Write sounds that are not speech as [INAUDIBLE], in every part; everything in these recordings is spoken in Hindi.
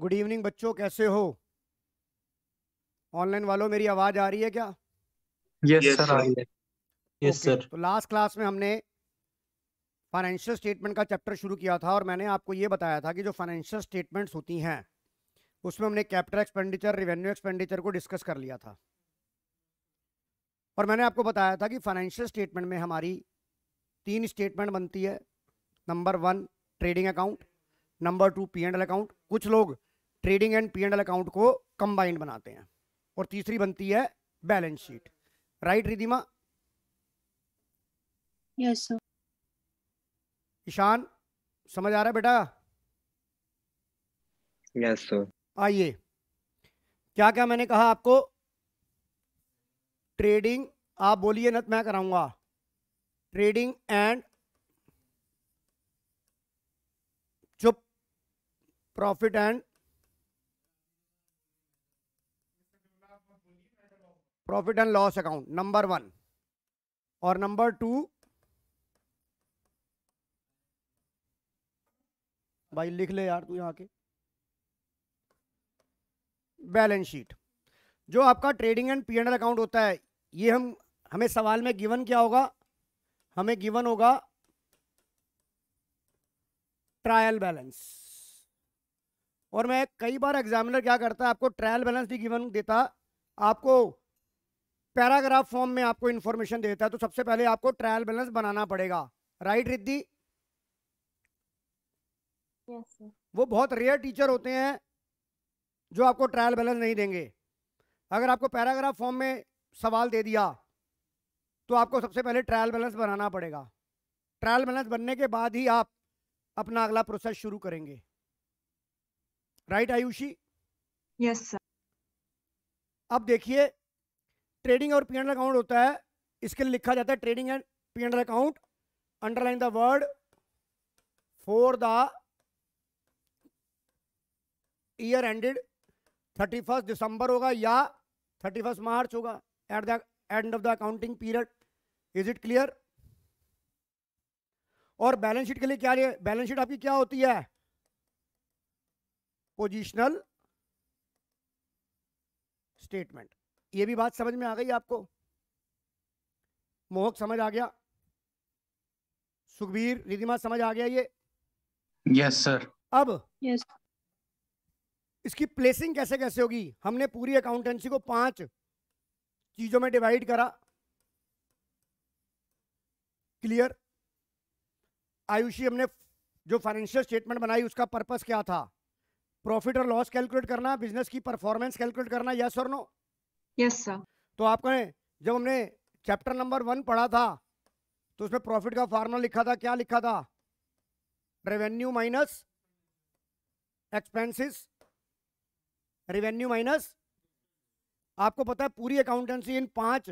गुड इवनिंग बच्चों कैसे हो ऑनलाइन वालों मेरी आवाज आ रही है क्या यस सर यस सर तो लास्ट क्लास में हमने फाइनेंशियल स्टेटमेंट का चैप्टर शुरू किया था और मैंने आपको ये बताया था कि जो फाइनेंशियल स्टेटमेंट्स होती हैं उसमें हमने कैपिटल एक्सपेंडिचर रिवेन्यू एक्सपेंडिचर को डिस्कस कर लिया था और मैंने आपको बताया था कि फाइनेंशियल स्टेटमेंट में हमारी तीन स्टेटमेंट बनती है number one trading account number two P and L account कुछ लोग trading and P and L account को कंबाइंड बनाते हैं और तीसरी बनती है balance sheet right Ridhima yes sir Ishaan समझ आ रहा है बेटा यस सर आइए क्या क्या मैंने कहा आपको ट्रेडिंग आप बोलिए ना मैं कराऊंगा ट्रेडिंग एंड चुप profit and profit and loss account number one और नंबर टू भाई लिख ले यार तू यहाँ के बैलेंस शीट जो आपका ट्रेडिंग एंड पीएनएल अकाउंट होता है ये हम हमें सवाल में गिवन क्या होगा हमें गिवन होगा ट्रायल बैलेंस और मैं कई बार एग्जामिनर क्या करता है आपको ट्रायल बैलेंस भी गिवन देता आपको पैराग्राफ फॉर्म में आपको इन्फॉर्मेशन देता है तो सबसे पहले आपको ट्रायल बैलेंस बनाना पड़ेगा राइट रिद्धि yes, वो बहुत रेयर टीचर होते हैं जो आपको ट्रायल बैलेंस नहीं देंगे अगर आपको पैराग्राफ फॉर्म में सवाल दे दिया तो आपको सबसे पहले ट्रायल बैलेंस बनाना पड़ेगा ट्रायल बैलेंस बनने के बाद ही आप अपना अगला प्रोसेस शुरू करेंगे राइट आयुषी यस सर अब देखिए ट्रेडिंग और पी अकाउंट होता है इसके लिए लिखा जाता है trading and P account underline the word for the year ended thirty first December होगा या थर्टी फर्स्ट मार्च होगा at the end of the accounting period is it clear और बैलेंस शीट के लिए क्या बैलेंस शीट आपकी क्या होती है पोजिशनल स्टेटमेंट ये भी बात समझ में आ गई आपको मोहक समझ आ गया सुखबीर रिधिमा समझ आ गया ये यस सर अब यस yes. इसकी प्लेसिंग कैसे कैसे होगी हमने पूरी अकाउंटेंसी को पांच चीजों में डिवाइड करा क्लियर आयुषी हमने जो फाइनेंशियल स्टेटमेंट बनाई उसका पर्पस क्या था प्रॉफिट और लॉस कैलकुलेट करना बिजनेस की परफॉर्मेंस कैलकुलेट करना यस और नो यस सर तो आपने जब हमने चैप्टर नंबर वन पढ़ा था तो उसमें प्रॉफिट का फार्मूला लिखा था क्या लिखा था revenue minus expenses revenue minus आपको पता है पूरी अकाउंटेंसी इन पांच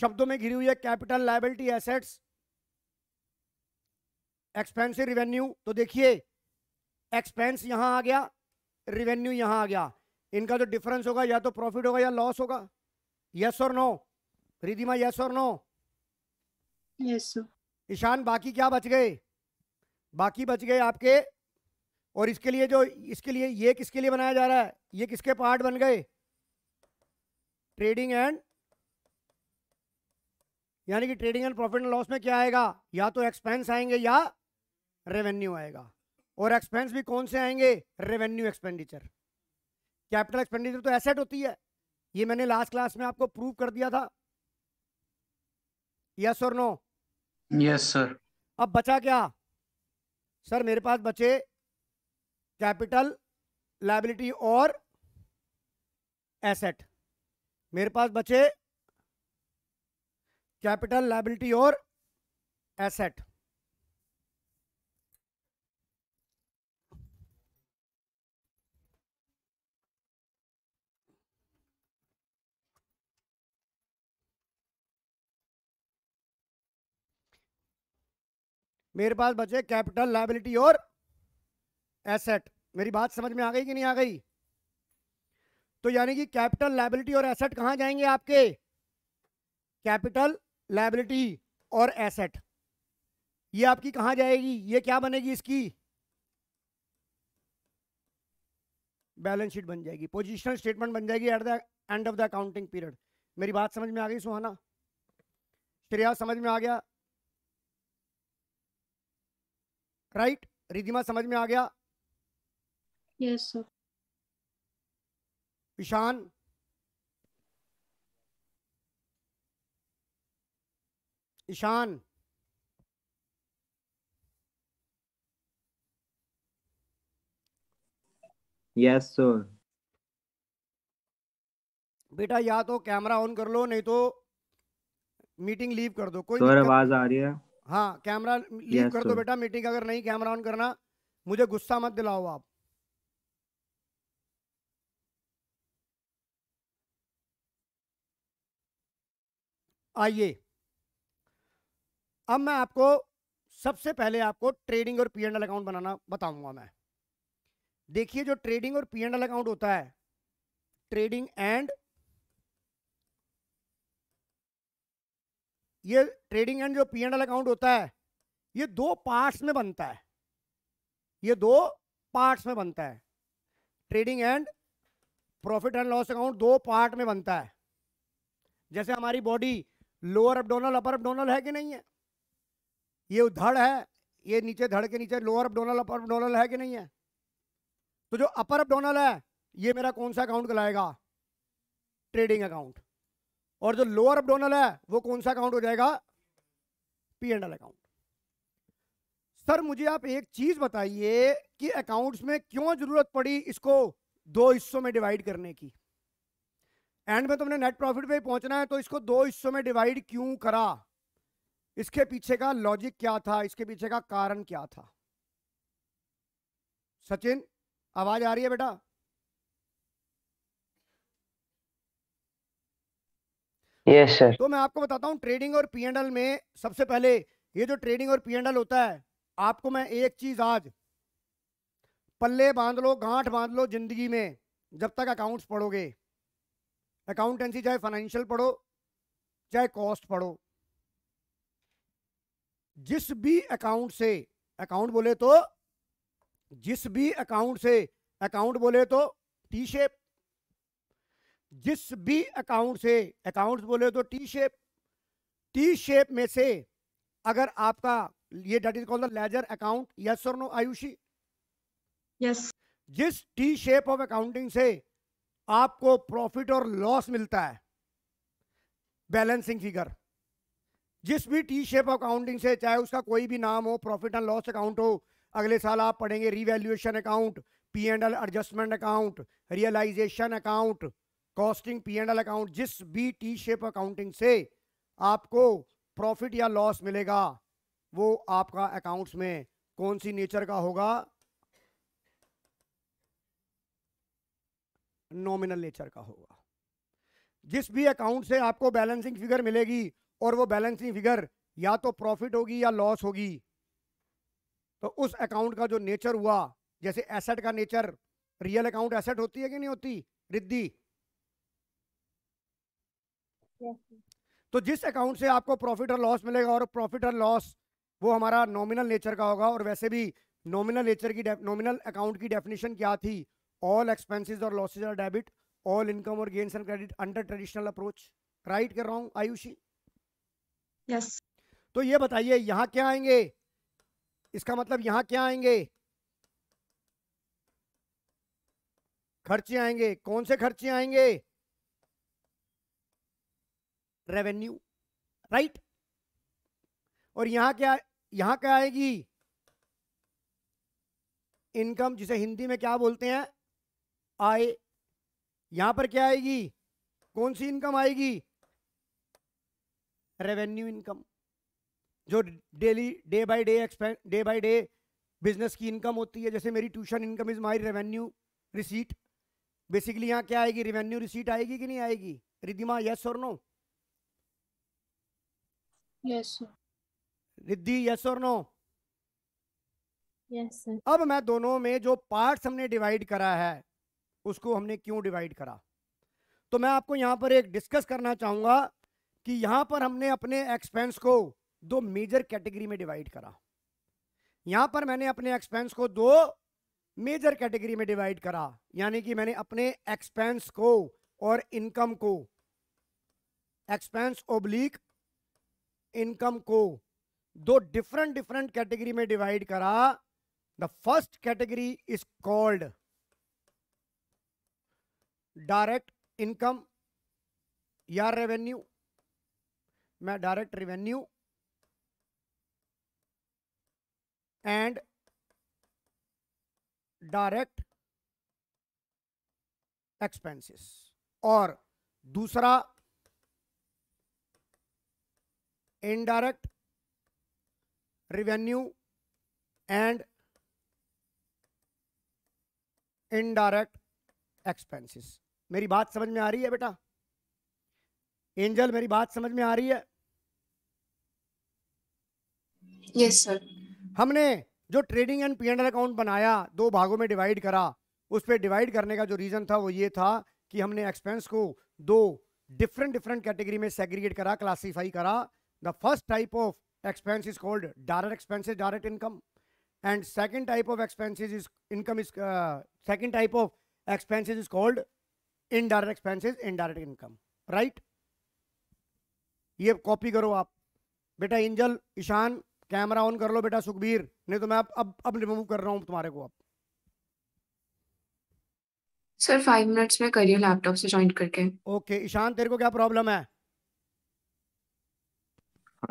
शब्दों में घिरी हुई है capital liability assets expensive revenue तो देखिए एक्सपेंस यहां आ गया रिवेन्यू यहां आ गया इनका जो डिफरेंस होगा या तो प्रॉफिट होगा या लॉस होगा यस और नो रिधिमा यस और नो यस ईशान बाकी क्या बच गए बाकी बच गए आपके और इसके लिए जो इसके लिए ये किसके लिए बनाया जा रहा है ये किसके पार्ट बन गए ट्रेडिंग एंड यानी कि trading and profit and loss में क्या आएगा या तो एक्सपेंस आएंगे या रेवेन्यू आएगा और एक्सपेंस भी कौन से आएंगे रेवेन्यू एक्सपेंडिचर कैपिटल एक्सपेंडिचर तो एसेट होती है ये मैंने लास्ट क्लास में आपको प्रूव कर दिया था यस और नो यस सर अब बचा क्या सर मेरे पास बचे कैपिटल लाइबिलिटी और एसेट मेरे पास बचे कैपिटल लाइबिलिटी और एसेट मेरे पास बचे कैपिटल लाइबिलिटी और एसेट मेरी बात समझ में आ गई कि नहीं आ गई तो यानी कि कैपिटल लाइबिलिटी और एसेट कहां जाएंगे आपके कैपिटल लाइबिलिटी और एसेट ये आपकी कहां जाएगी ये क्या बनेगी इसकी बैलेंस शीट बन जाएगी पोजिशनल स्टेटमेंट बन जाएगी at the end of the accounting period मेरी बात समझ में आ गई सुहाना श्रेया समझ में आ गया राइट रिधिमा समझ में आ गया yes sir Ishaan Ishaan yes sir बेटा या तो कैमरा ऑन कर लो नहीं तो मीटिंग लीव कर दो कोई आवाज आ रही है हाँ कैमरा लीव कर दो बेटा मीटिंग अगर नहीं कैमरा ऑन करना मुझे गुस्सा मत दिलाओ आप आइए अब मैं आपको सबसे पहले आपको ट्रेडिंग और पीएनएल अकाउंट बनाना बताऊंगा मैं देखिए जो ट्रेडिंग और पी अकाउंट होता है ट्रेडिंग एंड ये ट्रेडिंग एंड जो पी एंड एल अकाउंट होता है ये दो पार्ट्स में बनता है ये दो पार्ट्स में बनता है trading and profit and loss account दो पार्ट में बनता है जैसे हमारी बॉडी लोअर अपडोनल अपर अपडोनल है कि नहीं है ये धड़ है ये नीचे धड़ के नीचे लोअर अपडोनल अपर अपडोनल है कि नहीं है तो जो अपर अपडोनल है ये मेरा कौन सा अकाउंट कहलाएगा ट्रेडिंग अकाउंट और जो लोअर अपडोनल है वो कौन सा अकाउंट हो जाएगा P and L account sir मुझे आप एक चीज बताइए कि अकाउंट्स में क्यों जरूरत पड़ी इसको दो हिस्सों में डिवाइड करने की एंड में तुमने नेट प्रॉफिट पे पहुंचना है तो इसको दो हिस्सों में डिवाइड क्यों करा इसके पीछे का लॉजिक क्या था इसके पीछे का कारण क्या था सचिन आवाज आ रही है बेटा yes, तो मैं आपको बताता हूँ ट्रेडिंग और पीएनएल में सबसे पहले ये जो ट्रेडिंग और पीएनएल होता है आपको मैं एक चीज आज पल्ले बांध लो गांठ बांध लो जिंदगी में जब तक अकाउंट्स पढ़ोगे अकाउंटेंसी चाहे फाइनेंशियल पढ़ो चाहे कॉस्ट पढ़ो जिस भी अकाउंट से अकाउंट बोले तो जिस भी अकाउंट से अकाउंट बोले तो टी शेप जिस भी अकाउंट से अकाउंट्स बोले तो टी शेप टी शेप में से अगर आपका ये that is called the ledger account yes और नो आयुषी यस जिस टी शेप ऑफ अकाउंटिंग से आपको प्रॉफिट और लॉस मिलता है बैलेंसिंग फिगर जिस भी टी शेप ऑफ अकाउंटिंग से चाहे उसका कोई भी नाम हो प्रॉफिट एंड लॉस अकाउंट हो अगले साल आप पढ़ेंगे revaluation account P and L adjustment account realisation account costing P and L account जिस भी टी शेप अकाउंटिंग से आपको प्रॉफिट या लॉस मिलेगा वो आपका अकाउंट्स में कौन सी नेचर का होगा नॉमिनल नेचर का होगा जिस भी अकाउंट से आपको बैलेंसिंग फिगर मिलेगी और वो बैलेंसिंग फिगर या तो प्रॉफिट होगी या लॉस होगी तो उस अकाउंट का जो नेचर हुआ जैसे एसेट का नेचर रियल अकाउंट एसेट होती है कि नहीं होती रिद्धि तो जिस अकाउंट से आपको प्रॉफिट और लॉस मिलेगा और प्रॉफिट और लॉस वो हमारा नॉमिनल नेचर का होगा और वैसे भी नॉमिनल नेचर की नॉमिनल अकाउंट की डेफिनेशन क्या थी ऑल एक्सपेंसिस और लॉसेज और डेबिट ऑल इनकम और gains and credit under traditional approach right कर रहा हूँ आयुषी यस yes. तो ये बताइए यहाँ क्या आएंगे इसका मतलब यहाँ क्या आएंगे खर्चे आएंगे कौन से खर्चे आएंगे रेवेन्यू राइट और यहां क्या यहां क्या आएगी इनकम जिसे हिंदी में क्या बोलते हैं आय यहां पर क्या आएगी कौन सी इनकम आएगी रेवेन्यू इनकम जो daily day by day expend day by day business की इनकम होती है जैसे मेरी tuition income is my revenue receipt basically यहां क्या आएगी रेवेन्यू रिसीट आएगी कि नहीं आएगी रिदिमा यस और नो रिद्धि यस और नो यस सर अब मैं दोनों में जो पार्ट्स हमने डिवाइड करा है उसको हमने क्यों डिवाइड करा तो मैं आपको यहाँ पर एक डिस्कस करना चाहूंगा कि यहाँ पर हमने अपने एक्सपेंस को दो मेजर कैटेगरी में डिवाइड करा यहाँ पर मैंने अपने एक्सपेंस को दो मेजर कैटेगरी में डिवाइड करा यानी कि मैंने अपने एक्सपेंस को और इनकम को एक्सपेंस ओब्लिक इनकम को दो डिफरेंट डिफरेंट कैटेगरी में डिवाइड करा the first category is called direct income या रेवेन्यू मैं direct revenue and direct expenses और दूसरा indirect revenue and indirect expenses मेरी बात समझ में आ रही है बेटा एंजल मेरी बात समझ में आ रही है यस yes, सर हमने जो ट्रेडिंग एंड पी अकाउंट बनाया दो भागों में डिवाइड करा उस पर डिवाइड करने का जो रीजन था वो ये था कि हमने एक्सपेंस को दो डिफरेंट डिफरेंट कैटेगरी में सेग्रीगेट करा क्लासिफाई करा The first type of expense is called direct expenses, direct income, and second type of expenses is income is uh, second type of expenses is called indirect expenses, indirect income, right? ye copy karo aap beta angel ishan camera on kar lo beta sukhbir nahi to main ab ab, ab remove kar raha hu tumhare ko ab sir five minutes में करियो लैपटॉप से ज्वाइन करके ओके okay, ईशान तेरे को क्या प्रॉब्लम है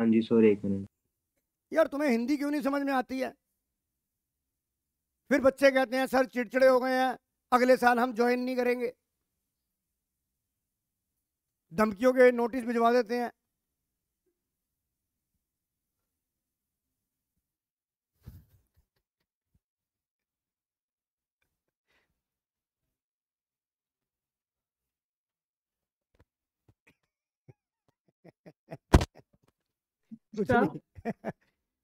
हाँ जी सॉरी एक मिनट यार तुम्हें हिंदी क्यों नहीं समझ में आती है फिर बच्चे कहते हैं सर चिड़चिड़े हो गए हैं अगले साल हम ज्वाइन नहीं करेंगे धमकियों के नोटिस भिजवा देते हैं कुछ नहीं अच्छा।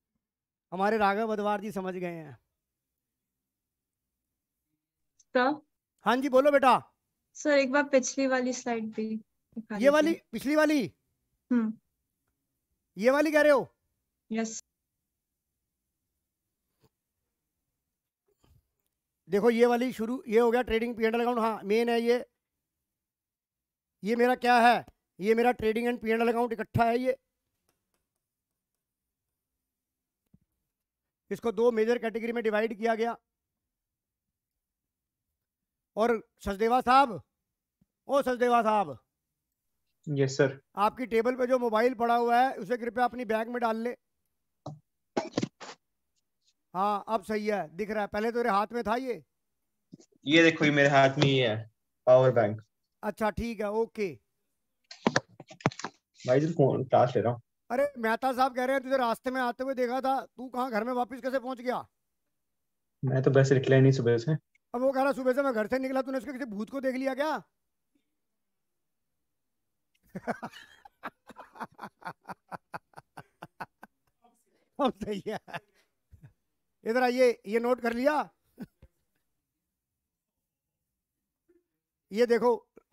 [LAUGHS] हमारे राघव अदवार जी समझ गए हैं अच्छा। हाँ जी बोलो बेटा सर एक बार पिछली वाली स्लाइड भी ये वाली पिछली वाली हम्म ये वाली कह रहे हो यस देखो ये वाली शुरू ये हो गया ट्रेडिंग पी एंड अकाउंट हाँ मेन है ये ये मेरा क्या है ये मेरा trading and P and account इकट्ठा है ये इसको दो मेजर कैटेगरी में डिवाइड किया गया और सचदेवा साहब ओ सचदेवा साहब यस सर आपकी टेबल पे जो मोबाइल पड़ा हुआ है उसे कृपया अपनी बैग में डाल ले हाँ अब सही है दिख रहा है पहले तो मेरे हाथ में था ये ये देखो ये मेरे हाथ में ही है पावर बैंक अच्छा ठीक है ओके भाई जी फोन टास्ट ले रहा हूँ अरे मेहता साहब कह रहे हैं तुझे तो रास्ते में आते हुए देखा था तू कहाँ घर में वापस कैसे पहुंच गया मैं तो बस निकले ही नहीं सुबह से अब वो कह रहा सुबह से मैं घर से निकला तूने उसके किसी भूत को देख लिया क्या [LAUGHS] अब सही है इधर आइए ये नोट कर लिया ये देखो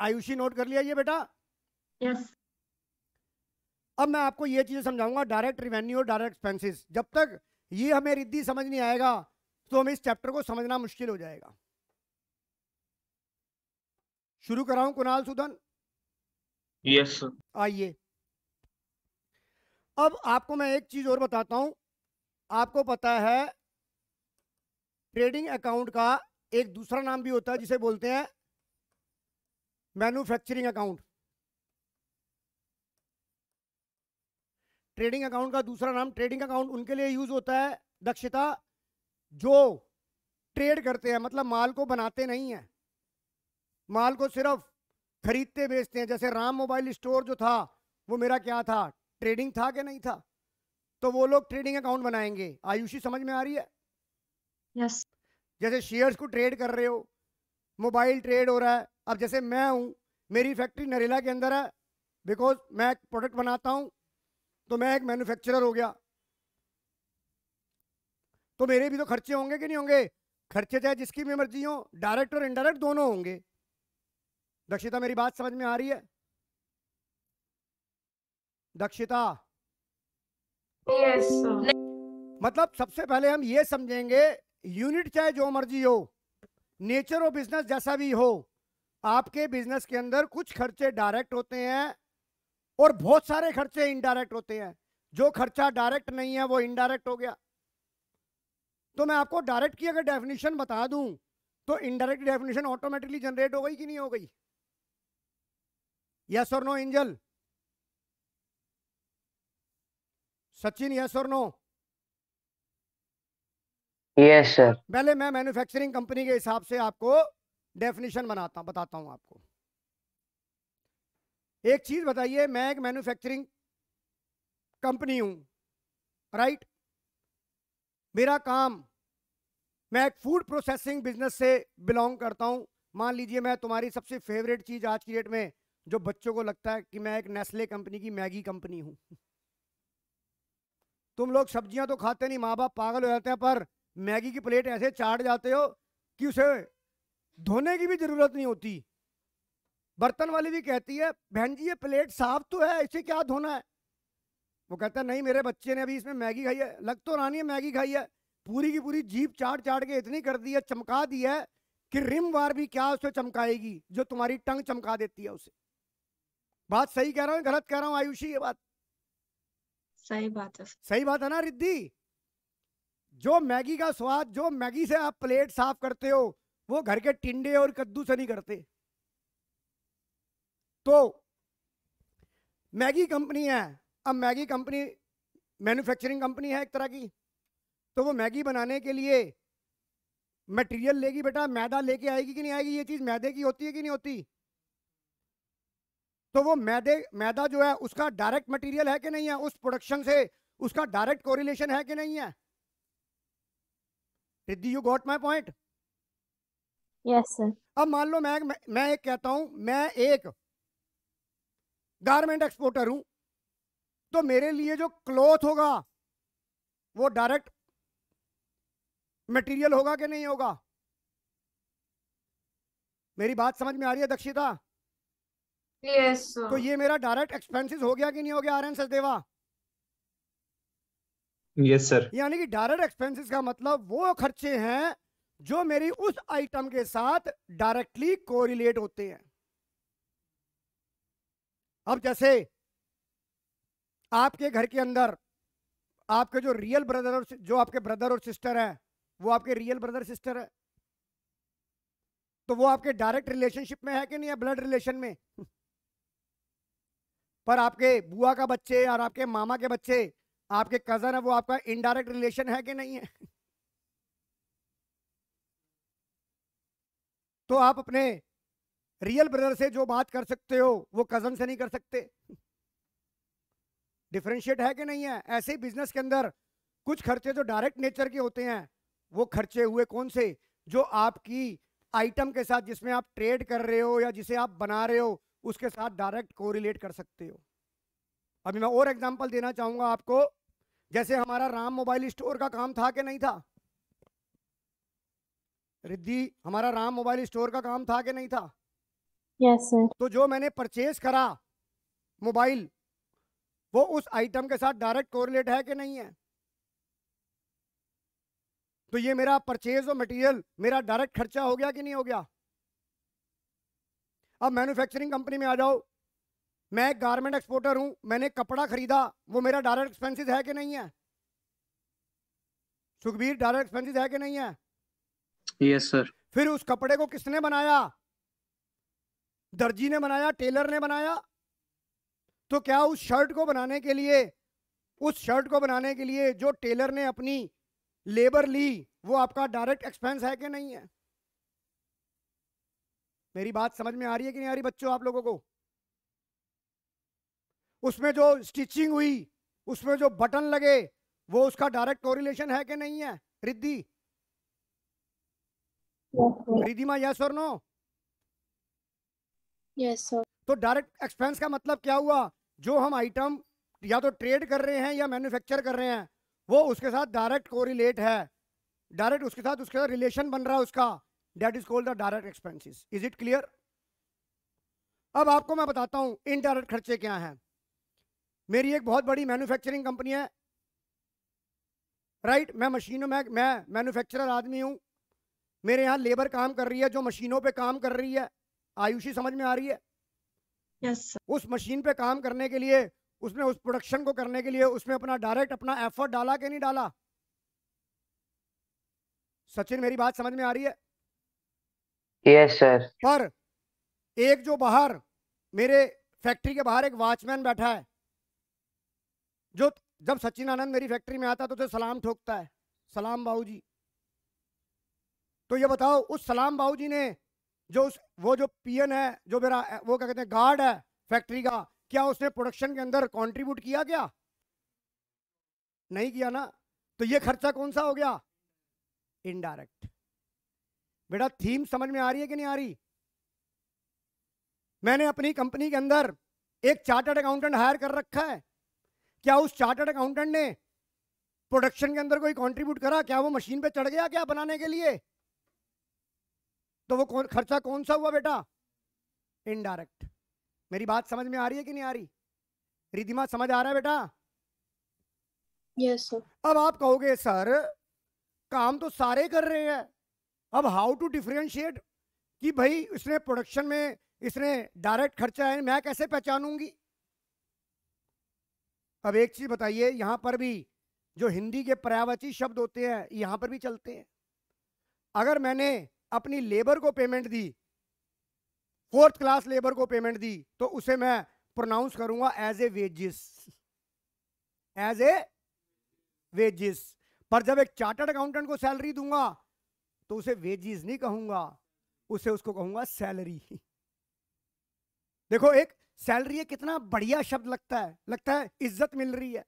आयुषी नोट कर लिया ये बेटा यस yes. अब मैं आपको ये चीज़ें समझाऊंगा डायरेक्ट रिवेन्यू और डायरेक्ट एक्सपेंसिस जब तक ये हमें रिद्धि समझ नहीं आएगा तो हमें इस चैप्टर को समझना मुश्किल हो जाएगा शुरू कराऊं कुणाल सुदन यस आइए अब आपको मैं एक चीज और बताता हूं आपको पता है ट्रेडिंग अकाउंट का एक दूसरा नाम भी होता है जिसे बोलते हैं मैन्युफैक्चरिंग अकाउंट ट्रेडिंग अकाउंट का दूसरा नाम ट्रेडिंग अकाउंट उनके लिए यूज होता है दक्षता जो ट्रेड करते हैं मतलब माल को बनाते नहीं है माल को सिर्फ खरीदते बेचते हैं जैसे राम मोबाइल स्टोर जो था वो मेरा क्या था ट्रेडिंग था कि नहीं था तो वो लोग ट्रेडिंग अकाउंट बनाएंगे आयुषी समझ में आ रही है yes. जैसे शेयर्स को ट्रेड कर रहे हो मोबाइल ट्रेड हो रहा है अब जैसे मैं हूँ मेरी फैक्ट्री नरेला के अंदर है बिकॉज मैं प्रोडक्ट बनाता हूँ तो मैं एक मैन्युफैक्चरर हो गया तो मेरे भी तो खर्चे होंगे कि नहीं होंगे खर्चे चाहे जिसकी भी मर्जी हो डायरेक्ट और इनडायरेक्ट दोनों होंगे दक्षिता मेरी बात समझ में आ रही है दक्षिता yes, मतलब सबसे पहले हम ये समझेंगे यूनिट चाहे जो मर्जी हो नेचर और बिजनेस जैसा भी हो आपके बिजनेस के अंदर कुछ खर्चे डायरेक्ट होते हैं और बहुत सारे खर्चे इनडायरेक्ट होते हैं जो खर्चा डायरेक्ट नहीं है वो इनडायरेक्ट हो गया तो मैं आपको डायरेक्ट की अगर डेफिनेशन बता दूं तो इनडायरेक्ट डेफिनेशन ऑटोमेटिकली जनरेट हो गई कि नहीं हो गई यस और नो एंजल सचिन यस और नो यस सर पहले मैं मैन्युफैक्चरिंग कंपनी के हिसाब से आपको डेफिनेशन बनाता बताता हूं आपको एक चीज बताइए मैं एक मैन्युफैक्चरिंग कंपनी हूं राइट मेरा काम मैं एक फूड प्रोसेसिंग बिजनेस से बिलोंग करता हूं मान लीजिए मैं तुम्हारी सबसे फेवरेट चीज आज की डेट में जो बच्चों को लगता है कि मैं एक नेस्ले कंपनी की मैगी कंपनी हूं तुम लोग सब्जियां तो खाते नहीं माँ बाप पागल हो जाते हैं पर मैगी की प्लेट ऐसे चाट जाते हो कि उसे धोने की भी जरूरत नहीं होती बर्तन वाली भी कहती है बहन जी ये प्लेट साफ तो है इसे क्या धोना है वो कहता है नहीं मेरे बच्चे ने अभी इसमें मैगी खाई है लग तो रानी है मैगी खाई है पूरी की पूरी जीप चाट चाट के इतनी कर दी है चमका दी है कि रिम वार भी क्या उसे चमकाएगी जो तुम्हारी टंग चमका देती है उसे बात सही कह रहा हूँ गलत कह रहा हूँ आयुषी ये बात सही बात है सही बात है ना रिद्धि जो मैगी का स्वाद जो मैगी से आप प्लेट साफ करते हो वो घर के टिंडे और कद्दू से नहीं करते तो मैगी कंपनी है अब मैगी कंपनी मैन्युफैक्चरिंग कंपनी है एक तरह की तो वो मैगी बनाने के लिए मटेरियल लेगी बेटा मैदा लेके आएगी कि नहीं आएगी ये चीज़ मैदे की होती है कि नहीं होती तो वो मैदे मैदा जो है उसका डायरेक्ट मटेरियल है कि नहीं है उस प्रोडक्शन से उसका डायरेक्ट कोरिलेशन है कि नहीं है Riddhi you got my point yes sir अब मान लो मैं मैं एक कहता हूं मैं एक गारमेंट एक्सपोर्टर हूं तो मेरे लिए जो क्लॉथ होगा वो डायरेक्ट मटेरियल होगा कि नहीं होगा मेरी बात समझ में आ रही है दक्षिता yes, तो ये मेरा डायरेक्ट एक्सपेंसेस हो गया कि नहीं हो गया आर्यन सचदेवा यस सर यानी कि डायरेक्ट एक्सपेंसेस का मतलब वो खर्चे हैं जो मेरी उस आइटम के साथ डायरेक्टली कोरिलेट होते हैं अब जैसे आपके घर के अंदर आपके जो रियल ब्रदर और जो आपके ब्रदर और सिस्टर है वो आपके रियल ब्रदर सिस्टर है तो वो आपके डायरेक्ट रिलेशनशिप में है कि नहीं है ब्लड रिलेशन में पर आपके बुआ का बच्चे और आपके मामा के बच्चे आपके कजन है वो आपका इनडायरेक्ट रिलेशन है कि नहीं है तो आप अपने रियल ब्रदर से जो बात कर सकते हो वो कजन से नहीं कर सकते डिफ्रेंशिएट है कि नहीं है ऐसे ही बिजनेस के अंदर कुछ खर्चे जो डायरेक्ट नेचर के होते हैं वो खर्चे हुए कौन से जो आपकी आइटम के साथ जिसमें आप ट्रेड कर रहे हो या जिसे आप बना रहे हो उसके साथ डायरेक्ट कोरिलेट कर सकते हो अभी मैं और एग्जांपल देना चाहूंगा आपको जैसे हमारा राम मोबाइल स्टोर का काम था कि नहीं था रिद्धि हमारा राम मोबाइल स्टोर का काम था कि नहीं था yes, तो जो मैंने परचेज करा मोबाइल वो उस आइटम के साथ डायरेक्ट कोरिलेट है कि नहीं है तो ये मेरा परचेज और मटेरियल मेरा डायरेक्ट खर्चा हो गया कि नहीं हो गया अब मैन्युफैक्चरिंग कंपनी में आ जाओ मैं एक गारमेंट एक्सपोर्टर हूं मैंने कपड़ा खरीदा वो मेरा डायरेक्ट एक्सपेंसिस है कि नहीं है सुखबीर डायरेक्ट एक्सपेंसिस है कि नहीं है यस yes, सर फिर उस कपड़े को किसने बनाया दर्जी ने बनाया टेलर ने बनाया तो क्या उस शर्ट को बनाने के लिए उस शर्ट को बनाने के लिए जो टेलर ने अपनी लेबर ली वो आपका डायरेक्ट एक्सपेंस है कि नहीं है मेरी बात समझ में आ रही है कि नहीं आ रही बच्चों आप लोगों को उसमें जो स्टिचिंग हुई उसमें जो बटन लगे वो उसका डायरेक्ट कोरिलेशन है कि नहीं है रिद्धि रिद्धिमा यस और नो तो डायरेक्ट एक्सपेंस का मतलब क्या हुआ जो हम आइटम या तो ट्रेड कर रहे हैं या मैन्युफैक्चर कर रहे हैं वो उसके साथ डायरेक्ट कोरिलेट है डायरेक्ट उसके साथ उसके साथ रिलेशन बन रहा है उसका that is called the direct expenses is it clear अब आपको मैं बताता हूँ इनडायरेक्ट खर्चे क्या हैं मेरी एक बहुत बड़ी मैन्युफैक्चरिंग कंपनी है राइट right? मैं मशीनों में मैं मैन्युफैक्चरर आदमी हूँ मेरे यहाँ लेबर काम कर रही है जो मशीनों पे काम कर रही है आयुषी समझ में आ रही है yes, उस मशीन पे काम करने के लिए उसने उस प्रोडक्शन को करने के लिए उसमें अपना डायरेक्ट अपना एफर्ट डाला कि नहीं डाला सचिन मेरी बात समझ में आ रही है यस yes, सर पर एक जो बाहर मेरे फैक्ट्री के बाहर एक वॉचमैन बैठा है जो जब सचिन आनंद मेरी फैक्ट्री में आता तो उसे सलाम ठोकता है सलाम बाबू जी तो ये बताओ उस सलाम बाबू जी ने जो उस वो जो पीएन है जो मेरा वो क्या कहते हैं गार्ड है फैक्ट्री का क्या उसने प्रोडक्शन के अंदर कंट्रीब्यूट किया क्या नहीं किया ना तो ये खर्चा कौन सा हो गया इनडायरेक्ट बेटा थीम समझ में आ रही है कि नहीं आ रही मैंने अपनी कंपनी के अंदर एक चार्टर्ड अकाउंटेंट हायर कर रखा है क्या उस चार्टर्ड अकाउंटेंट ने प्रोडक्शन के अंदर कोई कंट्रीब्यूट करा क्या वो मशीन पे चढ़ गया क्या बनाने के लिए तो वो कौन खर्चा कौन सा हुआ बेटा इनडायरेक्ट मेरी बात समझ में आ रही है कि नहीं आ रही रिधिमा समझ आ रहा है बेटा यस yes, अब आप कहोगे सर काम तो सारे कर रहे हैं अब हाउ टू डिफ्रेंशिएट कि भाई इसने प्रोडक्शन में इसने डायरेक्ट खर्चा है मैं कैसे पहचानूंगी अब एक चीज बताइए यहां पर भी जो हिंदी के पर्यावची शब्द होते हैं यहां पर भी चलते हैं अगर मैंने अपनी लेबर को पेमेंट दी फोर्थ क्लास लेबर को पेमेंट दी तो उसे मैं प्रोनाउंस करूंगा as a wages as a wages पर जब एक चार्टर्ड अकाउंटेंट को सैलरी दूंगा तो उसे वेजिस नहीं कहूंगा उसे उसको कहूंगा सैलरी देखो एक सैलरी कितना बढ़िया शब्द लगता है लगता है इज्जत मिल रही है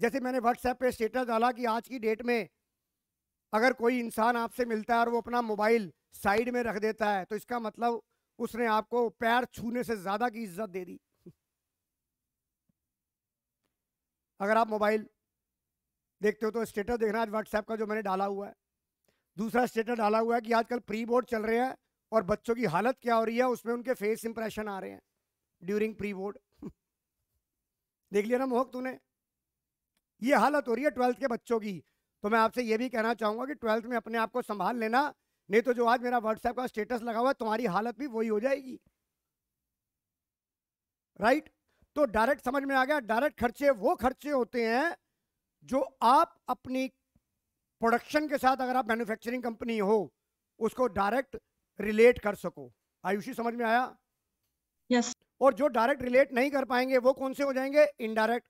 जैसे मैंने व्हाट्सएप पे स्टेटस डाला कि आज की डेट में अगर कोई इंसान आपसे मिलता है और वो अपना मोबाइल साइड में रख देता है तो इसका मतलब उसने आपको पैर छूने से ज़्यादा की इज्जत दे दी [LAUGHS] अगर आप मोबाइल देखते हो तो स्टेटस देखना आज व्हाट्सएप का जो मैंने डाला हुआ है दूसरा स्टेटस डाला हुआ है कि आजकल प्री बोर्ड चल रहे हैं और बच्चों की हालत क्या हो रही है उसमें उनके फेस इंप्रेशन आ रहे हैं ड्यूरिंग प्री बोर्ड देख लिया ना मोहक तूने ये हालत हो रही है ट्वेल्थ के बच्चों की तो मैं आपसे ये भी कहना चाहूँगा कि ट्वेल्थ में अपने आप को संभाल लेना नहीं तो जो आज मेरा व्हाट्सएप का स्टेटस लगा हुआ है तुम्हारी हालत भी वही हो जाएगी राइट तो डायरेक्ट समझ में आ गया डायरेक्ट खर्चे वो खर्चे होते हैं जो आप अपनी प्रोडक्शन के साथ अगर आप मैन्युफैक्चरिंग कंपनी हो उसको डायरेक्ट रिलेट कर सको आयुषी समझ में आया यस yes. और जो डायरेक्ट रिलेट नहीं कर पाएंगे वो कौन से हो जाएंगे इनडायरेक्ट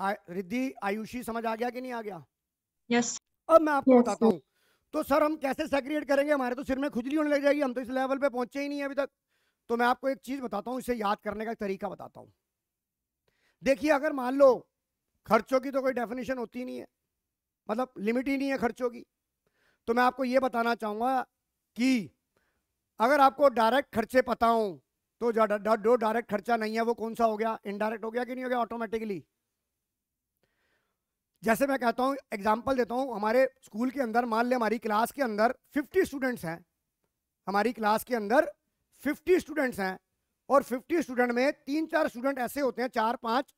रिद्धि आयुषी समझ आ गया कि नहीं आ गया यस yes. अब मैं आपको yes, बताता हूँ तो सर हम कैसे सेग्रीगेट करेंगे हमारे तो सिर में खुजली होने लग जाएगी हम तो इस लेवल पे पहुंचे ही नहीं है अभी तक तो मैं आपको एक चीज बताता हूँ इसे याद करने का तरीका बताता हूँ देखिए अगर मान लो खर्चों की तो कोई डेफिनेशन होती नहीं है मतलब लिमिट ही नहीं है खर्चों की तो मैं आपको ये बताना चाहूंगा कि अगर आपको डायरेक्ट खर्चे पता हूं तो जो डायरेक्ट खर्चा नहीं है वो कौन सा हो गया इनडायरेक्ट हो गया कि नहीं हो गया ऑटोमेटिकली जैसे मैं कहता हूँ एग्जाम्पल देता हूँ हमारे स्कूल के अंदर मान लें हमारी क्लास के अंदर फिफ्टी स्टूडेंट्स हैं हमारी क्लास के अंदर फिफ्टी स्टूडेंट्स हैं और फिफ्टी स्टूडेंट में तीन चार स्टूडेंट ऐसे होते हैं चार पाँच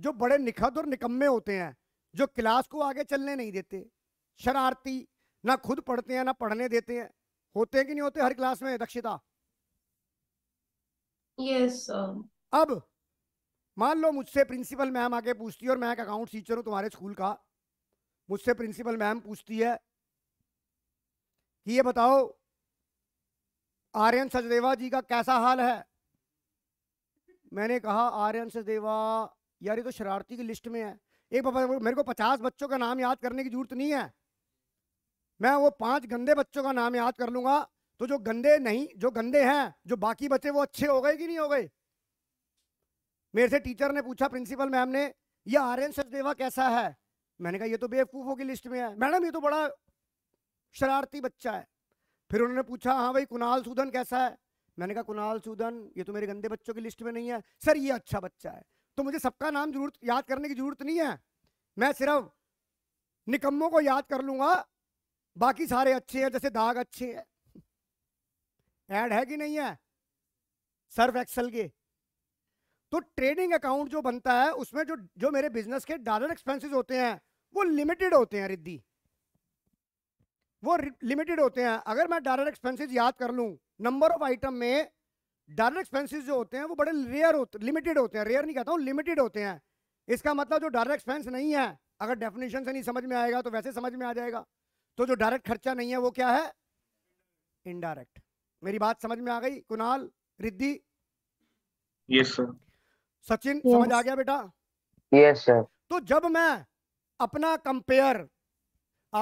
जो बड़े निखत और निकम्मे होते हैं जो क्लास को आगे चलने नहीं देते शरारती ना खुद पढ़ते हैं ना पढ़ने देते हैं होते हैं कि नहीं होते हर क्लास में दक्षिता यस yes, अब मान लो मुझसे प्रिंसिपल मैम आके पूछती है और मैं एक अकाउंट टीचर हूँ तुम्हारे स्कूल का मुझसे प्रिंसिपल मैम पूछती है कि ये बताओ आर्यन सचदेवा जी का कैसा हाल है मैंने कहा आर्यन सचदेवा यार ये तो शरारती की लिस्ट में है एक बाबा मेरे को पचास बच्चों का नाम याद करने की जरूरत नहीं है मैं वो पांच गंदे बच्चों का नाम याद कर लूंगा तो जो गंदे नहीं जो गंदे हैं जो बाकी बच्चे वो अच्छे हो गए कि नहीं हो गए मेरे से टीचर ने पूछा प्रिंसिपल मैम ने ये एन सचदेवा कैसा है मैंने कहा ये तो बेवकूफ़ों की लिस्ट में है मैडम ये तो बड़ा शरारती बच्चा है फिर उन्होंने पूछा हाँ भाई कुणाल सूदन कैसा है मैंने कहा कुणाल सूदन ये तो मेरे गंदे बच्चों की लिस्ट में नहीं है सर ये अच्छा बच्चा है तो मुझे सबका नाम जरूरत याद करने की जरूरत नहीं है मैं सिर्फ निकम्मों को याद कर लूंगा बाकी सारे अच्छे हैं जैसे दाग अच्छे हैं ऐड है कि नहीं है सर्फ एक्सल के तो ट्रेडिंग अकाउंट जो बनता है उसमें जो जो मेरे बिजनेस के डॉलर एक्सपेंसेस होते हैं वो लिमिटेड होते हैं रिद्धि वो लिमिटेड होते हैं अगर मैं डॉलर एक्सपेंसेस याद कर लूं नंबर ऑफ आइटम में डॉलर एक्सपेंसेस जो होते हैं वो बड़े रेयर होते लिमिटेड होते हैं रेयर नहीं कहता हूँ लिमिटेड होते हैं इसका मतलब जो डायरेक्ट एक्सपेंस नहीं है अगर डेफिनेशन से नहीं समझ में आएगा तो वैसे समझ में आ जाएगा तो जो डायरेक्ट खर्चा नहीं है वो क्या है इनडायरेक्ट मेरी बात समझ में आ गई Kunal Riddhi yes sir Sachin yes. समझ आ गया बेटा यस yes, सर तो जब मैं अपना कंपेयर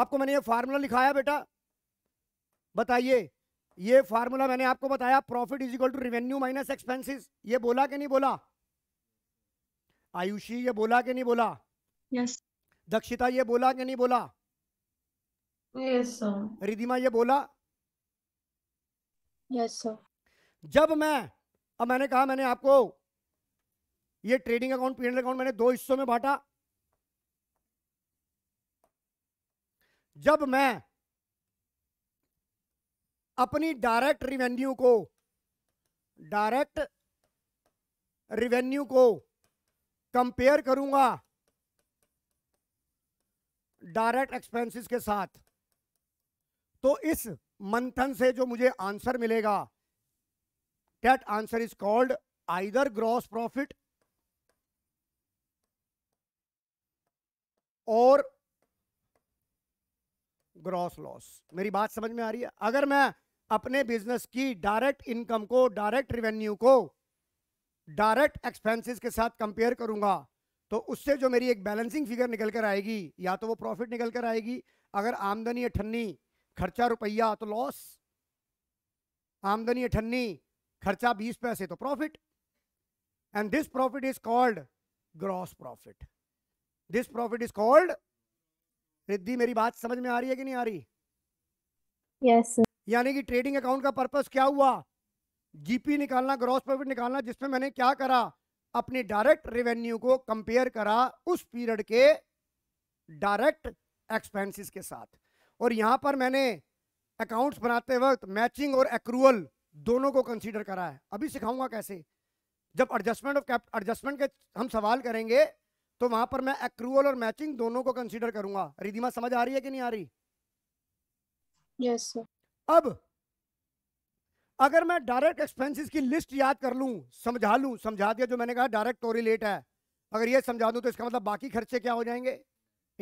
आपको मैंने ये फार्मूला लिखाया बेटा बताइए ये फार्मूला मैंने आपको बताया profit is equal to revenue minus expenses ये बोला कि नहीं बोला आयुषी ये बोला कि नहीं बोला yes. दक्षिता ये बोला कि नहीं बोला yes, रिधिमा ये बोला यस yes, सर जब मैं अब मैंने कहा मैंने आपको ये ट्रेडिंग अकाउंट पी अकाउंट मैंने दो हिस्सों में बांटा जब मैं अपनी डायरेक्ट रिवेन्यू को डायरेक्ट रिवेन्यू को कंपेयर करूंगा डायरेक्ट एक्सपेंसेस के साथ तो इस मंथन से जो मुझे आंसर मिलेगा that answer is called either gross profit और ग्रॉस लॉस मेरी बात समझ में आ रही है अगर मैं अपने बिजनेस की डायरेक्ट इनकम को डायरेक्ट रिवेन्यू को डायरेक्ट एक्सपेंसेस के साथ कंपेयर करूंगा तो उससे जो मेरी एक बैलेंसिंग फिगर निकल कर आएगी या तो वो प्रॉफिट निकल कर आएगी अगर आमदनी अठन्नी खर्चा रुपया तो लॉस आमदनी अठन्नी खर्चा बीस पैसे तो profit and this profit is called gross profit this profit is called Riddhi मेरी बात समझ में आ रही है कि नहीं आ रही yes, यानी कि ट्रेडिंग अकाउंट का पर्पज क्या हुआ जीपी निकालना ग्रॉस प्रॉफिट निकालना जिसमें मैंने क्या करा अपने डायरेक्ट रेवेन्यू को कंपेयर करा उस पीरियड के डायरेक्ट एक्सपेंसेस के साथ और यहां पर मैंने अकाउंट्स बनाते वक्त मैचिंग और एक्रूअल दोनों को कंसीडर करा है अभी सिखाऊंगा कैसे जब एडजस्टमेंट ऑफ एडजस्टमेंट के हम सवाल करेंगे तो वहां पर मैं एक्रूअल और मैचिंग दोनों को कंसीडर करूंगा रिधिमा समझ आ रही है कि नहीं आ रही yes, अब अगर मैं डायरेक्ट एक्सपेंसेस की लिस्ट याद कर लू समझा लू समझा दिया जो मैंने कहा डायरेक्ट कोरिलेट तो है अगर ये समझा दू तो इसका मतलब बाकी खर्चे क्या हो जाएंगे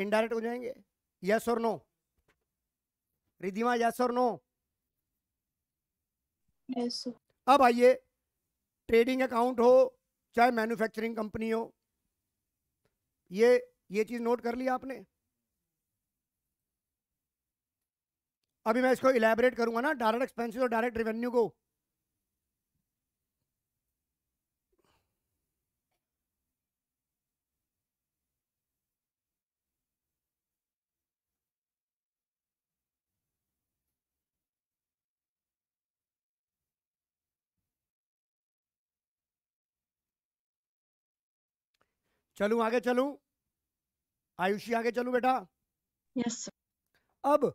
इनडायरेक्ट हो जाएंगे यस और नो रिधिमा यस और नो यस अब आइए ट्रेडिंग अकाउंट हो चाहे मैन्युफैक्चरिंग कंपनी हो ये ये चीज नोट कर लिया आपने अभी मैं इसको इलेबरेट करूंगा ना डायरेक्ट एक्सपेंसेस और डायरेक्ट रेवेन्यू को चलू आगे चलू आयुषी आगे चलू बेटा यस yes, अब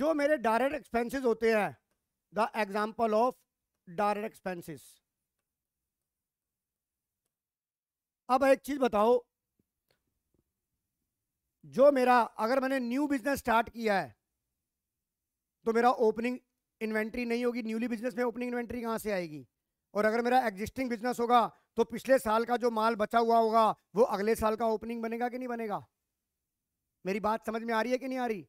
जो मेरे डायरेक्ट एक्सपेंसेस होते हैं the example of direct expenses अब एक चीज बताओ जो मेरा अगर मैंने न्यू बिजनेस स्टार्ट किया है तो मेरा ओपनिंग इन्वेंट्री नहीं होगी न्यूली बिजनेस में ओपनिंग इन्वेंट्री कहाँ से आएगी और अगर मेरा एग्जिस्टिंग बिजनेस होगा तो पिछले साल का जो माल बचा हुआ होगा वो अगले साल का ओपनिंग बनेगा कि नहीं बनेगा मेरी बात समझ में आ रही है कि नहीं आ रही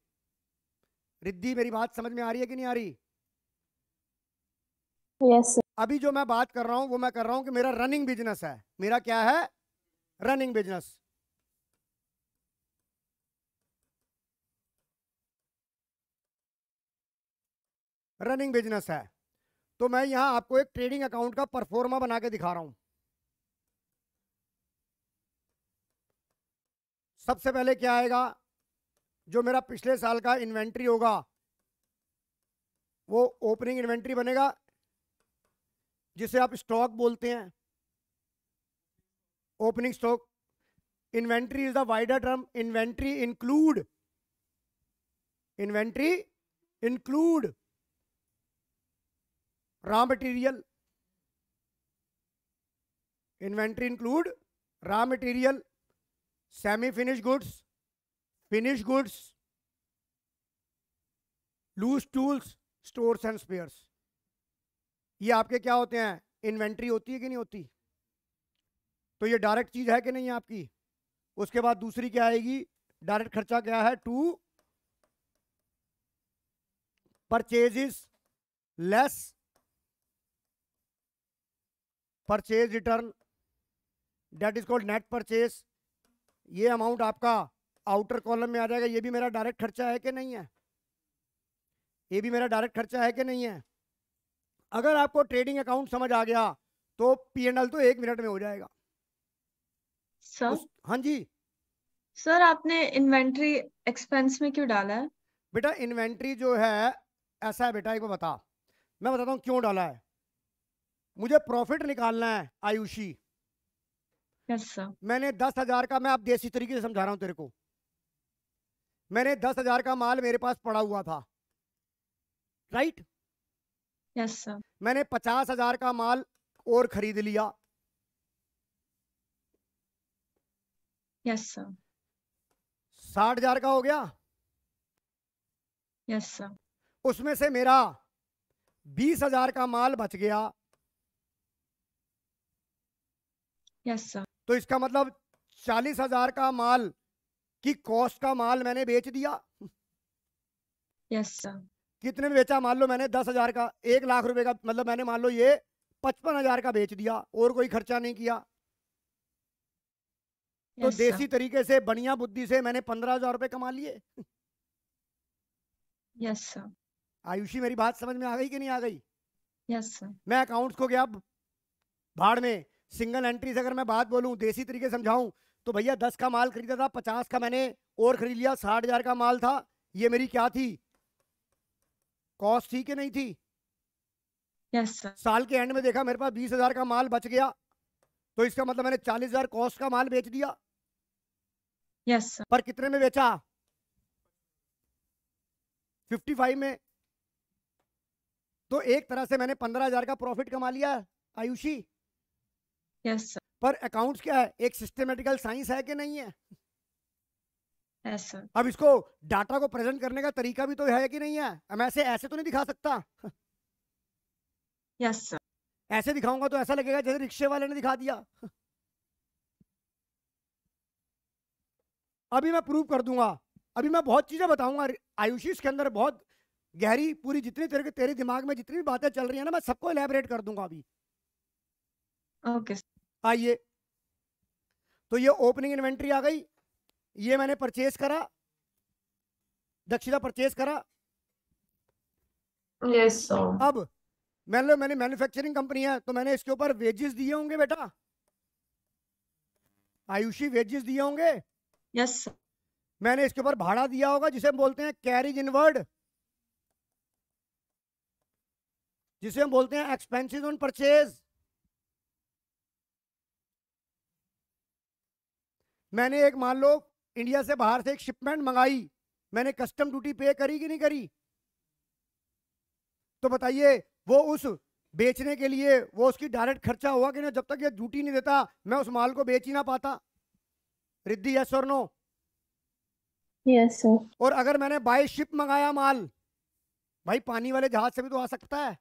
रिद्धि मेरी बात समझ में आ रही है कि नहीं आ रही yes, अभी जो मैं बात कर रहा हूं वो मैं कर रहा हूं कि मेरा रनिंग बिजनेस है मेरा क्या है रनिंग बिजनेस रनिंग बिजनेस है तो मैं यहां आपको एक ट्रेडिंग अकाउंट का परफॉर्मा बना के दिखा रहा हूं सबसे पहले क्या आएगा जो मेरा पिछले साल का इन्वेंट्री होगा वो ओपनिंग इन्वेंट्री बनेगा जिसे आप स्टॉक बोलते हैं opening stock inventory is the wider term inventory include inventory include raw material inventory include raw material semi finished goods finished goods loose tools stores and spares ये आपके क्या होते हैं इन्वेंट्री होती है कि नहीं होती तो ये डायरेक्ट चीज है कि नहीं आपकी उसके बाद दूसरी क्या आएगी डायरेक्ट खर्चा क्या है two purchases less purchase return that is called net purchase ये अमाउंट आपका आउटर कॉलम में आ जाएगा ये भी मेरा डायरेक्ट खर्चा है कि नहीं है ये भी मेरा डायरेक्ट खर्चा है कि नहीं है अगर आपको ट्रेडिंग अकाउंट समझ आ गया तो पी एंड एल तो एक मिनट में हो जाएगा सर हाँ जी सर आपने इन्वेंट्री एक्सपेंस में क्यों डाला है बेटा इन्वेंट्री जो है ऐसा है बेटा एक बता मैं बताता हूँ क्यों डाला है मुझे प्रॉफिट निकालना है आयुषी yes, मैंने दस हजार का मैं आप देसी तरीके से समझा रहा हूँ तेरे को मैंने दस हजार का माल मेरे पास पड़ा हुआ था राइट यस सर मैंने पचास हजार का माल और खरीद लिया यस सर साठ हजार का हो गया यस सर उसमें से मेरा बीस हजार का माल बच गया यस सर तो इसका मतलब चालीस हजार का माल की कॉस्ट का माल मैंने बेच दिया यस सर कितने में बेचा मान लो मैंने दस हजार का एक लाख रुपए का मतलब मैंने मान लो ये पचपन हजार का बेच दिया और कोई खर्चा नहीं किया तो yes, तो देसी तरीके से बढ़िया बुद्धि से मैंने पंद्रह हजार रुपए कमा लिए यस सर आयुषी मेरी बात समझ में आ गई कि नहीं आ गई यस yes, सर मैं अकाउंट्स को गया भाड़ में सिंगल एंट्री से अगर मैं बात बोलूं देसी तरीके समझाऊं तो भैया दस का माल खरीदा था पचास का मैंने और खरीद लिया साठ हजार का माल था ये मेरी क्या थी कॉस्ट थी कि नहीं थी yes, साल के एंड में देखा मेरे पास बीस हजार का माल बच गया तो इसका मतलब मैंने चालीस हजार कॉस्ट का माल बेच दिया yes, पर कितने में बेचा फिफ्टी फाइव में तो एक तरह से मैंने पंद्रह हजार का प्रॉफिट कमा लिया आयुषी यस पर अकाउंट्स क्या है एक सिस्टमेटिकल साइंस है कि नहीं है yes, अब इसको डाटा को प्रेजेंट करने का तरीका भी तो है कि नहीं है हम ऐसे ऐसे तो नहीं दिखा सकता यस yes, सर ऐसे दिखाऊंगा तो ऐसा लगेगा जैसे रिक्शे वाले ने दिखा दिया अभी मैं प्रूव कर दूंगा अभी मैं बहुत चीजें बताऊंगा आयुषी के अंदर बहुत गहरी पूरी जितनी तेरे तेरे दिमाग में जितनी भी बातें चल रही है ना मैं सबको इलेबरेट कर दूंगा अभी ओके okay. आइए तो ये ओपनिंग इन्वेंट्री आ गई ये मैंने परचेज करा दक्षिणा परचेज करा yes, अब अब मैंने मैंने मैन्युफैक्चरिंग कंपनी है तो मैंने इसके ऊपर वेजेस दिए होंगे बेटा आयुषी वेजेस दिए होंगे यस yes, मैंने इसके ऊपर भाड़ा दिया होगा जिसे हम बोलते हैं कैरिज इनवर्ड जिसे हम बोलते हैं एक्सपेंसिज ऑन परचेज मैंने एक मान लो इंडिया से बाहर से एक शिपमेंट मंगाई मैंने कस्टम ड्यूटी पे करी कि नहीं करी तो बताइए वो उस बेचने के लिए वो उसकी डायरेक्ट खर्चा हुआ कि नहीं जब तक ये ड्यूटी नहीं देता मैं उस माल को बेच ही ना पाता रिद्धि यस और नो यस और अगर मैंने बाय शिप मंगाया माल भाई पानी वाले जहाज से भी तो आ सकता है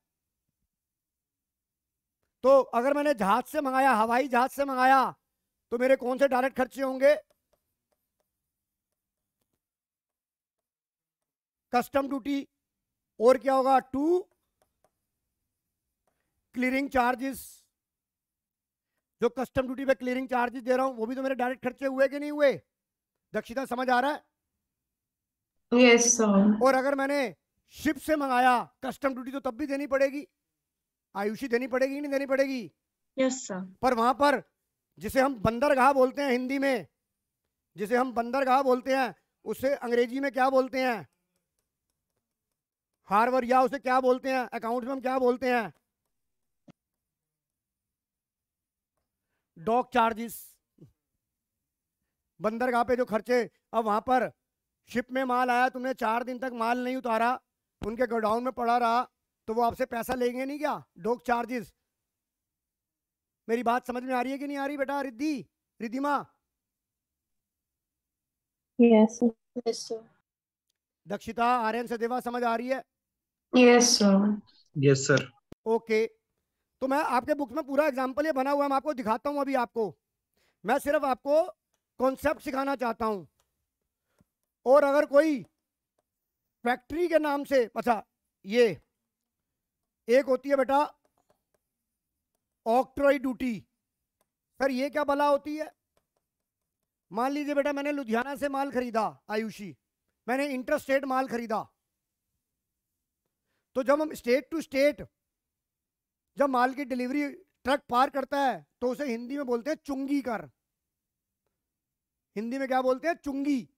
तो अगर मैंने जहाज से मंगाया हवाई जहाज से मंगाया तो मेरे कौन से डायरेक्ट खर्चे होंगे कस्टम ड्यूटी और क्या होगा टू क्लियरिंग चार्जेस जो कस्टम ड्यूटी पे क्लियरिंग चार्जेस दे रहा हूं वो भी तो मेरे डायरेक्ट खर्चे हुए कि नहीं हुए दक्षिता समझ आ रहा है yes, sir. और अगर मैंने शिप से मंगाया कस्टम ड्यूटी तो तब भी देनी पड़ेगी आयुषी देनी पड़ेगी नहीं देनी पड़ेगी yes, सर पर वहां पर जिसे हम बंदरगाह बोलते हैं हिंदी में जिसे हम बंदरगाह बोलते हैं उसे अंग्रेजी में क्या बोलते हैं हार्वर या उसे क्या बोलते हैं अकाउंट में हम क्या बोलते हैं डॉक चार्जेस बंदरगाह पे जो खर्चे अब वहां पर शिप में माल आया तुमने चार दिन तक माल नहीं उतारा उनके गोडाउन में पड़ा रहा तो वो आपसे पैसा लेंगे नहीं क्या डॉक चार्जेस मेरी बात समझ में आ रही है कि नहीं आ रही बेटा रिद्धि रिद्धिमा यस yes, दक्षिता आर्यन सदेवा समझ आ रही है yes sir yes sir okay तो मैं आपके बुक में पूरा एग्जाम्पल ये बना हुआ है मैं आपको दिखाता हूँ अभी आपको मैं सिर्फ आपको कॉन्सेप्ट सिखाना चाहता हूँ और अगर कोई फैक्ट्री के नाम से अच्छा ये एक होती है बेटा ऑक्ट्रॉय ड्यूटी सर ये क्या भला होती है मान लीजिए बेटा मैंने लुधियाना से माल खरीदा आयुषी मैंने इंटर स्टेट माल खरीदा तो जब हम स्टेट टू स्टेट जब माल की डिलीवरी ट्रक पार करता है तो उसे हिंदी में बोलते हैं चुंगी कर हिंदी में क्या बोलते हैं चुंगी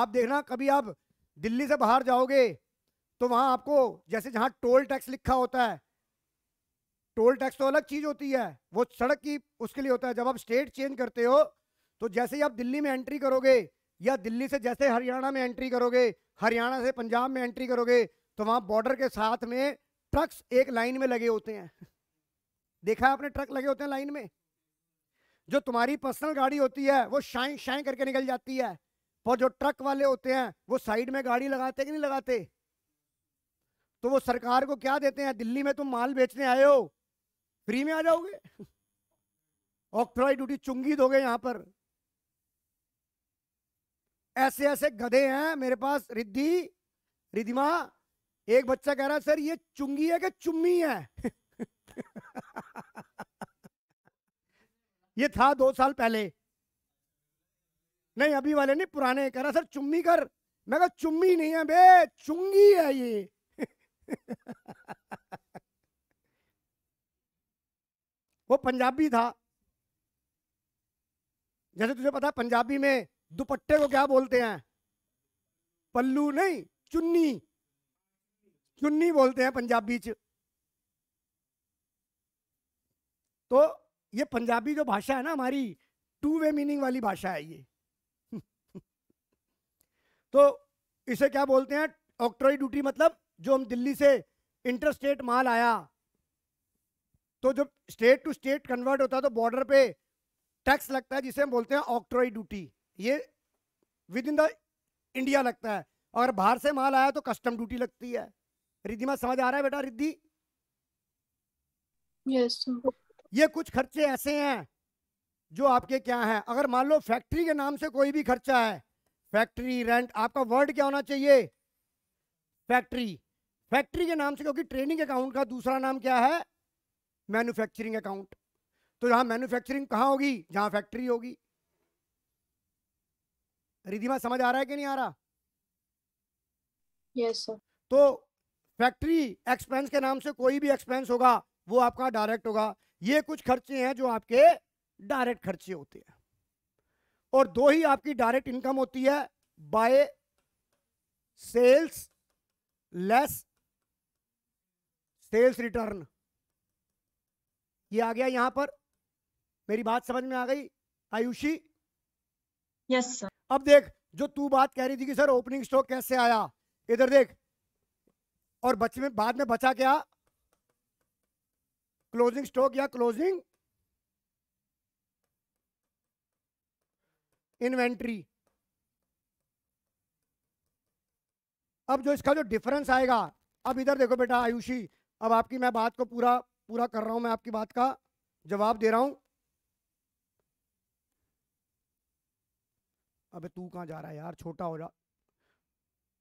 आप देखना कभी आप दिल्ली से बाहर जाओगे तो वहां आपको जैसे जहां टोल टैक्स लिखा होता है टोल टैक्स तो अलग चीज़ होती है वो सड़क की उसके लिए होता है जब आप स्टेट चेंज करते हो तो जैसे ही आप दिल्ली में एंट्री करोगे या दिल्ली से जैसे हरियाणा में एंट्री करोगे हरियाणा से पंजाब में एंट्री करोगे तो वहां बॉर्डर के साथ में ट्रक्स एक लाइन में लगे होते हैं [LAUGHS] देखा आपने ट्रक लगे होते हैं लाइन में जो तुम्हारी पर्सनल गाड़ी होती है वो शाइन शाइन करके निकल जाती है और जो ट्रक वाले होते हैं वो साइड में गाड़ी लगाते कि नहीं लगाते तो वो सरकार को क्या देते हैं दिल्ली में तुम माल बेचने आए हो फ्री में आ जाओगे ऑक्ट्रॉय ड्यूटी चुंगी दोगे यहां पर ऐसे ऐसे गधे हैं मेरे पास रिद्धि रिद्धिमा एक बच्चा कह रहा है सर ये चुंगी है कि चुम्मी है [LAUGHS] ये था दो साल पहले नहीं अभी वाले नहीं पुराने कह रहा सर चुम्मी कर मैं कहा चुम्मी नहीं है बे चुंगी है ये [LAUGHS] वो पंजाबी था जैसे तुझे पता पंजाबी में दुपट्टे को क्या बोलते हैं पल्लू नहीं चुन्नी चुन्नी बोलते हैं पंजाबी च तो ये पंजाबी जो भाषा है ना हमारी टू वे मीनिंग वाली भाषा है ये [LAUGHS] तो इसे क्या बोलते हैं ऑक्ट्रॉय ड्यूटी मतलब जो हम दिल्ली से इंटरस्टेट माल आया तो जब स्टेट टू स्टेट कन्वर्ट होता है तो बॉर्डर पे टैक्स लगता है जिसे हम बोलते हैं ऑक्ट्रॉय ड्यूटी ये विद इन द इंडिया लगता है अगर बाहर से माल आया तो कस्टम ड्यूटी लगती है रिद्धिमा समझ आ रहा है बेटा रिद्धि yes, ये कुछ खर्चे ऐसे हैं जो आपके क्या हैं अगर मान लो फैक्ट्री के नाम से कोई भी खर्चा है फैक्ट्री रेंट आपका वर्ड क्या होना चाहिए फैक्ट्री फैक्ट्री के नाम से क्योंकि ट्रेनिंग अकाउंट का दूसरा नाम क्या है मैन्युफैक्चरिंग अकाउंट तो यहां मैन्युफैक्चरिंग कहां होगी जहां फैक्ट्री होगी रिधिमा समझ आ रहा है कि नहीं आ रहा यस yes, तो फैक्ट्री एक्सपेंस के नाम से कोई भी एक्सपेंस होगा वो आपका डायरेक्ट होगा ये कुछ खर्चे हैं जो आपके डायरेक्ट खर्चे होते हैं और दो ही आपकी डायरेक्ट इनकम होती है by sales less sales return ये आ गया यहाँ पर मेरी बात समझ में आ गई आयुषी यस yes, सर अब देख जो तू बात कह रही थी कि सर ओपनिंग स्टॉक कैसे आया इधर देख और बच में बाद में बचा क्या क्लोजिंग स्टॉक या क्लोजिंग इन्वेंट्री अब जो इसका जो डिफरेंस आएगा अब इधर देखो बेटा आयुषी अब आपकी मैं बात को पूरा पूरा कर रहा हूं मैं आपकी बात का जवाब दे रहा हूं अबे तू कहां जा रहा है यार छोटा हो जा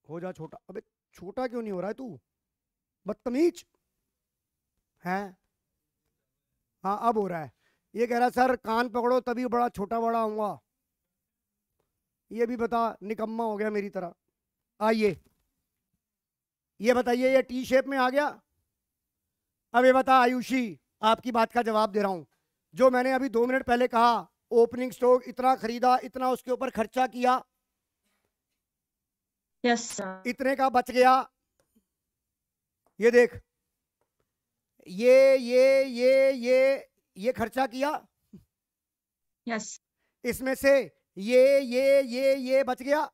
हो जा छोटा अबे छोटा क्यों नहीं हो रहा है तू बदतमीज है हाँ अब हो रहा है ये कह रहा है सर कान पकड़ो तभी बड़ा छोटा बड़ा हूँ ये भी बता निकम्मा हो गया मेरी तरह आइए ये बताइए ये टी शेप में आ गया अब ये बता आयुषी आपकी बात का जवाब दे रहा हूँ जो मैंने अभी दो मिनट पहले कहा ओपनिंग स्टॉक इतना खरीदा इतना उसके ऊपर खर्चा किया yes, इतने का बच गया ये देख ये ये ये ये ये खर्चा किया यस yes. इसमें से ये ये ये ये बच गया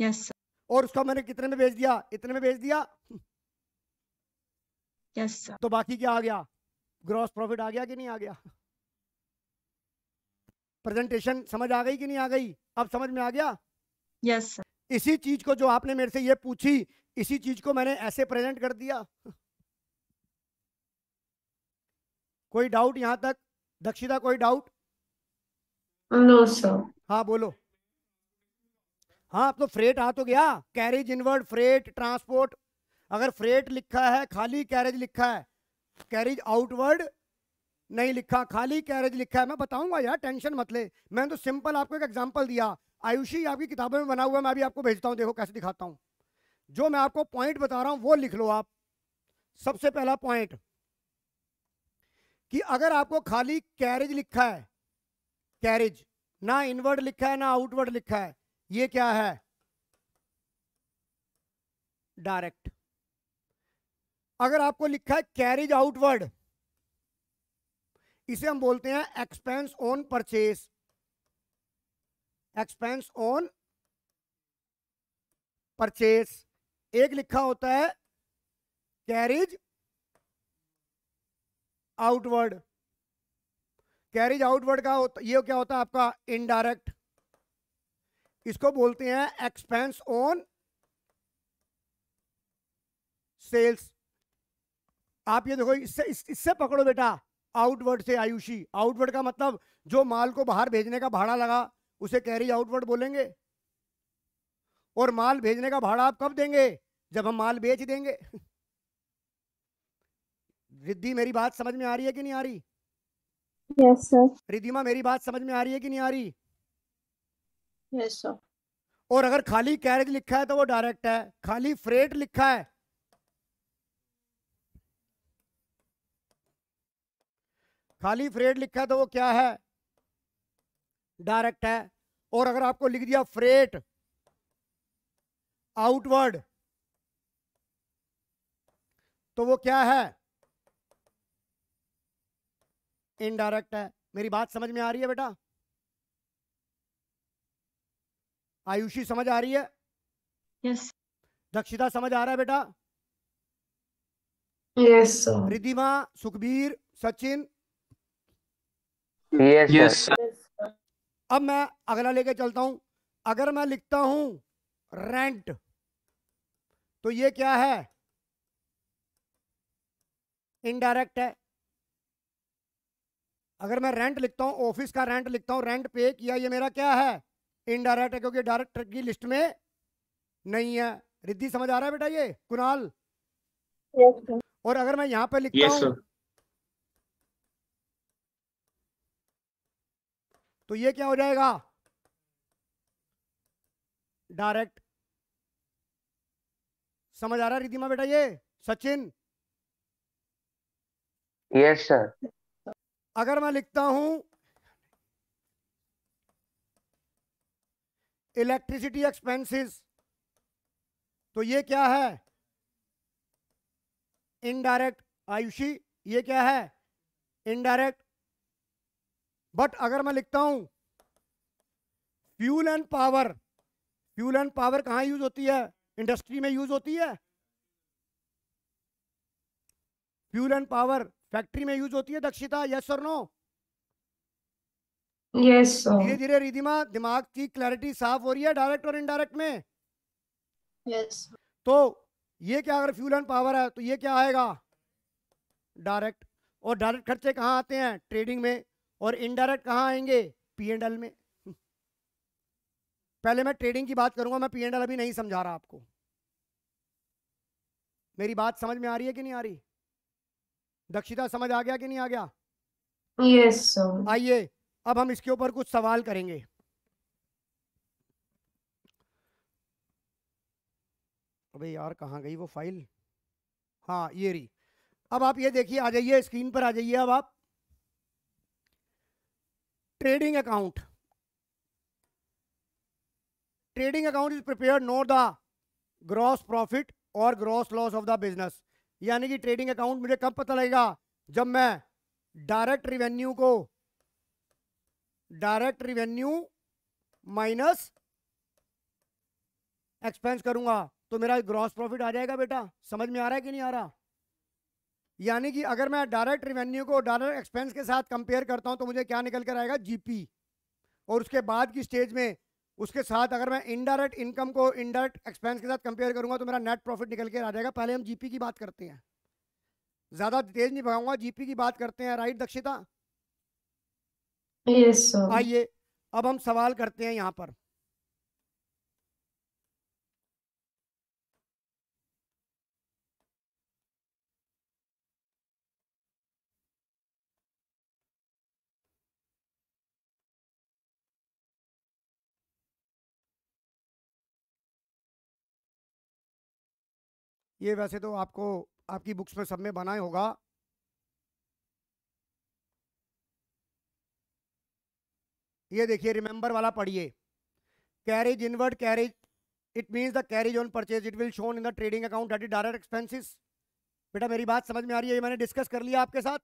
यस yes, और उसका मैंने कितने में बेच दिया इतने में बेच दिया यस yes, तो बाकी क्या आ गया ग्रॉस प्रॉफिट आ गया कि नहीं आ गया प्रेजेंटेशन समझ आ गई कि नहीं आ गई अब समझ में आ गया यस yes, इसी चीज को जो आपने मेरे से ये पूछी इसी चीज को मैंने ऐसे प्रेजेंट कर दिया कोई डाउट यहाँ तक दक्षिता कोई डाउट नो सर हाँ बोलो हाँ तो फ्रेट आ तो गया कैरेज इनवर्ड फ्रेट ट्रांसपोर्ट अगर फ्रेट लिखा है खाली कैरेज लिखा है कैरेज आउटवर्ड नहीं लिखा खाली कैरेज लिखा है मैं बताऊंगा यार टेंशन मत ले मैंने तो सिंपल आपको एक एग्जांपल दिया आयुषी आपकी किताबों में बना हुआ है मैं अभी आपको भेजता हूँ देखो कैसे दिखाता हूँ जो मैं आपको पॉइंट बता रहा हूँ वो लिख लो आप सबसे पहला पॉइंट कि अगर आपको खाली कैरेज लिखा है कैरेज ना इनवर्ड लिखा है ना आउटवर्ड लिखा है ये क्या है डायरेक्ट अगर आपको लिखा है कैरिज आउटवर्ड इसे हम बोलते हैं expense on purchase expense on purchase एक लिखा होता है कैरिज आउटवर्ड कैरिज आउटवर्ड का होता, ये क्या होता है आपका इनडायरेक्ट इसको बोलते हैं एक्सपेंस ऑन सेल्स आप ये देखो इससे इससे पकड़ो बेटा आउटवर्ड से आयुषी आउटवर्ड का मतलब जो माल को बाहर भेजने का भाड़ा लगा उसे कैरी आउटवर्ड बोलेंगे और माल भेजने का भाड़ा आप कब देंगे जब हम माल बेच देंगे रिद्धि मेरी बात समझ में आ रही है कि नहीं आ रही यस yes, रिद्धिमा मेरी बात समझ में आ रही है कि नहीं आ रही यस yes, सर और अगर खाली कैरेज लिखा है तो वो डायरेक्ट है खाली फ्रेट लिखा है खाली फ्रेड लिखा है तो वो क्या है डायरेक्ट है और अगर आपको लिख दिया फ्रेट आउटवर्ड तो वो क्या है इनडायरेक्ट है मेरी बात समझ में आ रही है बेटा आयुषी समझ आ रही है यस yes. दक्षिता समझ आ रहा है बेटा yes yes, Ridhima Sukhbir Sachin yes, yes, अब मैं अगला लेके चलता हूं अगर मैं लिखता हूं रेंट तो ये क्या है इनडायरेक्ट है अगर मैं रेंट लिखता हूं ऑफिस का रेंट लिखता हूं रेंट पे किया ये मेरा क्या है इनडायरेक्ट है क्योंकि डायरेक्ट की लिस्ट में नहीं है रिद्धि समझ आ रहा है बेटा ये कुणाल yes, और अगर मैं यहां पे लिखता yes, हूं तो ये क्या हो जाएगा डायरेक्ट समझ आ रहा है रिधिमा बेटा ये सचिन यस yes, सर अगर मैं लिखता हूं इलेक्ट्रिसिटी एक्सपेंसेस तो ये क्या है इनडायरेक्ट आयुषी ये क्या है इनडायरेक्ट बट अगर मैं लिखता हूं fuel and power fuel and power कहां यूज होती है इंडस्ट्री में यूज होती है फ्यूल एंड पावर फैक्ट्री में यूज होती है दक्षिता यस और नो यस धीरे धीरे रिधिमा दिमाग की क्लैरिटी साफ हो रही है डायरेक्ट और इनडायरेक्ट में यस yes. तो ये क्या अगर फ्यूल एंड पावर है तो ये क्या आएगा डायरेक्ट और डायरेक्ट खर्चे कहाँ आते हैं ट्रेडिंग में और इनडायरेक्ट कहाँ आएंगे पी एंड एल में पहले मैं ट्रेडिंग की बात करूंगा मैं पी एंड एल अभी नहीं समझा रहा आपको मेरी बात समझ में आ रही है कि नहीं आ रही दक्षिता समझ आ गया कि नहीं आ गया यस yes, आइए अब हम इसके ऊपर कुछ सवाल करेंगे अबे यार कहाँ गई वो फाइल हाँ ये रही अब आप ये देखिए आ जाइए स्क्रीन पर आ जाइए अब आप trading account trading account is prepare know the gross profit और gross loss of the business यानी कि ट्रेडिंग अकाउंट मुझे कब पता लगेगा जब मैं डायरेक्ट रिवेन्यू को डायरेक्ट रिवेन्यू माइनस एक्सपेंस करूंगा तो मेरा ग्रॉस प्रॉफिट आ जाएगा बेटा समझ में आ रहा है कि नहीं आ रहा यानी कि अगर मैं डायरेक्ट रिवेन्यू को डायरेक्ट एक्सपेंस के साथ कंपेयर करता हूं तो मुझे क्या निकल कर आएगा जीपी और उसके बाद की स्टेज में उसके साथ अगर मैं इनडायरेक्ट इनकम को इनडायरेक्ट एक्सपेंस के साथ कंपेयर करूंगा तो मेरा नेट प्रॉफिट निकल के आ जाएगा पहले हम जीपी की बात करते हैं ज़्यादा तेज नहीं भगाऊंगा जीपी की बात करते हैं राइट दक्षिता आइए अब हम सवाल करते हैं यहाँ पर ये वैसे तो आपको आपकी बुक्स में सब में बनाए होगा ये देखिए रिमेंबर वाला पढ़िए carriage inward carriage it means the carriage on purchase it will shown in the trading account at direct expenses बेटा मेरी बात समझ में आ रही है ये मैंने डिस्कस कर लिया आपके साथ